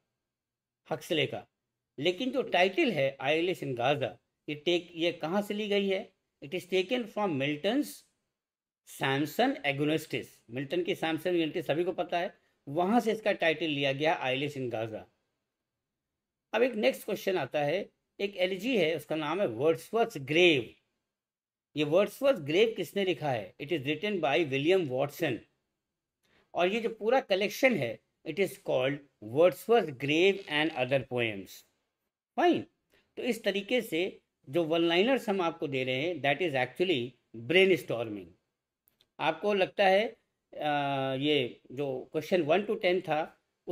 हक्सले का लेकिन जो टाइटल है आइलेस इन गाजा ये टेक ये कहाँ से ली गई है it is taken from Milton's Samson Agonistes Milton की सैमसन एग्नोस्टिस सभी को पता है वहां से इसका टाइटल लिया गया आइलिस इन गाजा अब एक नेक्स्ट क्वेश्चन आता है एक एलजी है उसका नाम है वर्ड्सवर्थ ग्रेव ये वर्ड्सवर्थ ग्रेव किसने लिखा है it is written by William Watson और ये जो पूरा कलेक्शन है it is called Wordsworth grave and other poems fine तो इस तरीके से जो वन लाइनर्स हम आपको दे रहे हैं that is actually brain storming आपको लगता है ये जो क्वेश्चन वन टू टेन था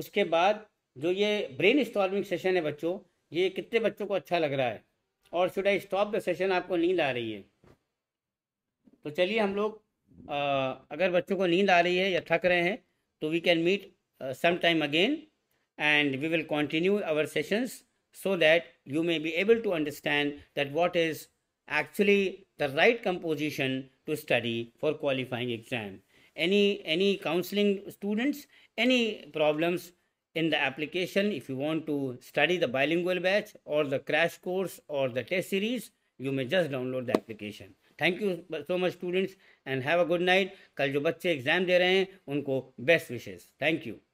उसके बाद जो ये ब्रेन स्टॉर्मिंग सेशन है बच्चों ये कितने बच्चों को अच्छा लग रहा है और should I stop the session आपको नींद आ रही है तो चलिए हम लोग अगर बच्चों को नींद आ रही है या थक रहे हैं तो we can meet some time again and we will continue our sessions so that you may be able to understand that what is actually the right composition to study for qualifying exam any any counseling students any problems in the application if you want to study the bilingual batch or the crash course or the test series you may just download the application Thank you so much, students, and have a good night. कल जो बच्चे exam दे रहे हैं उनको best wishes. Thank you.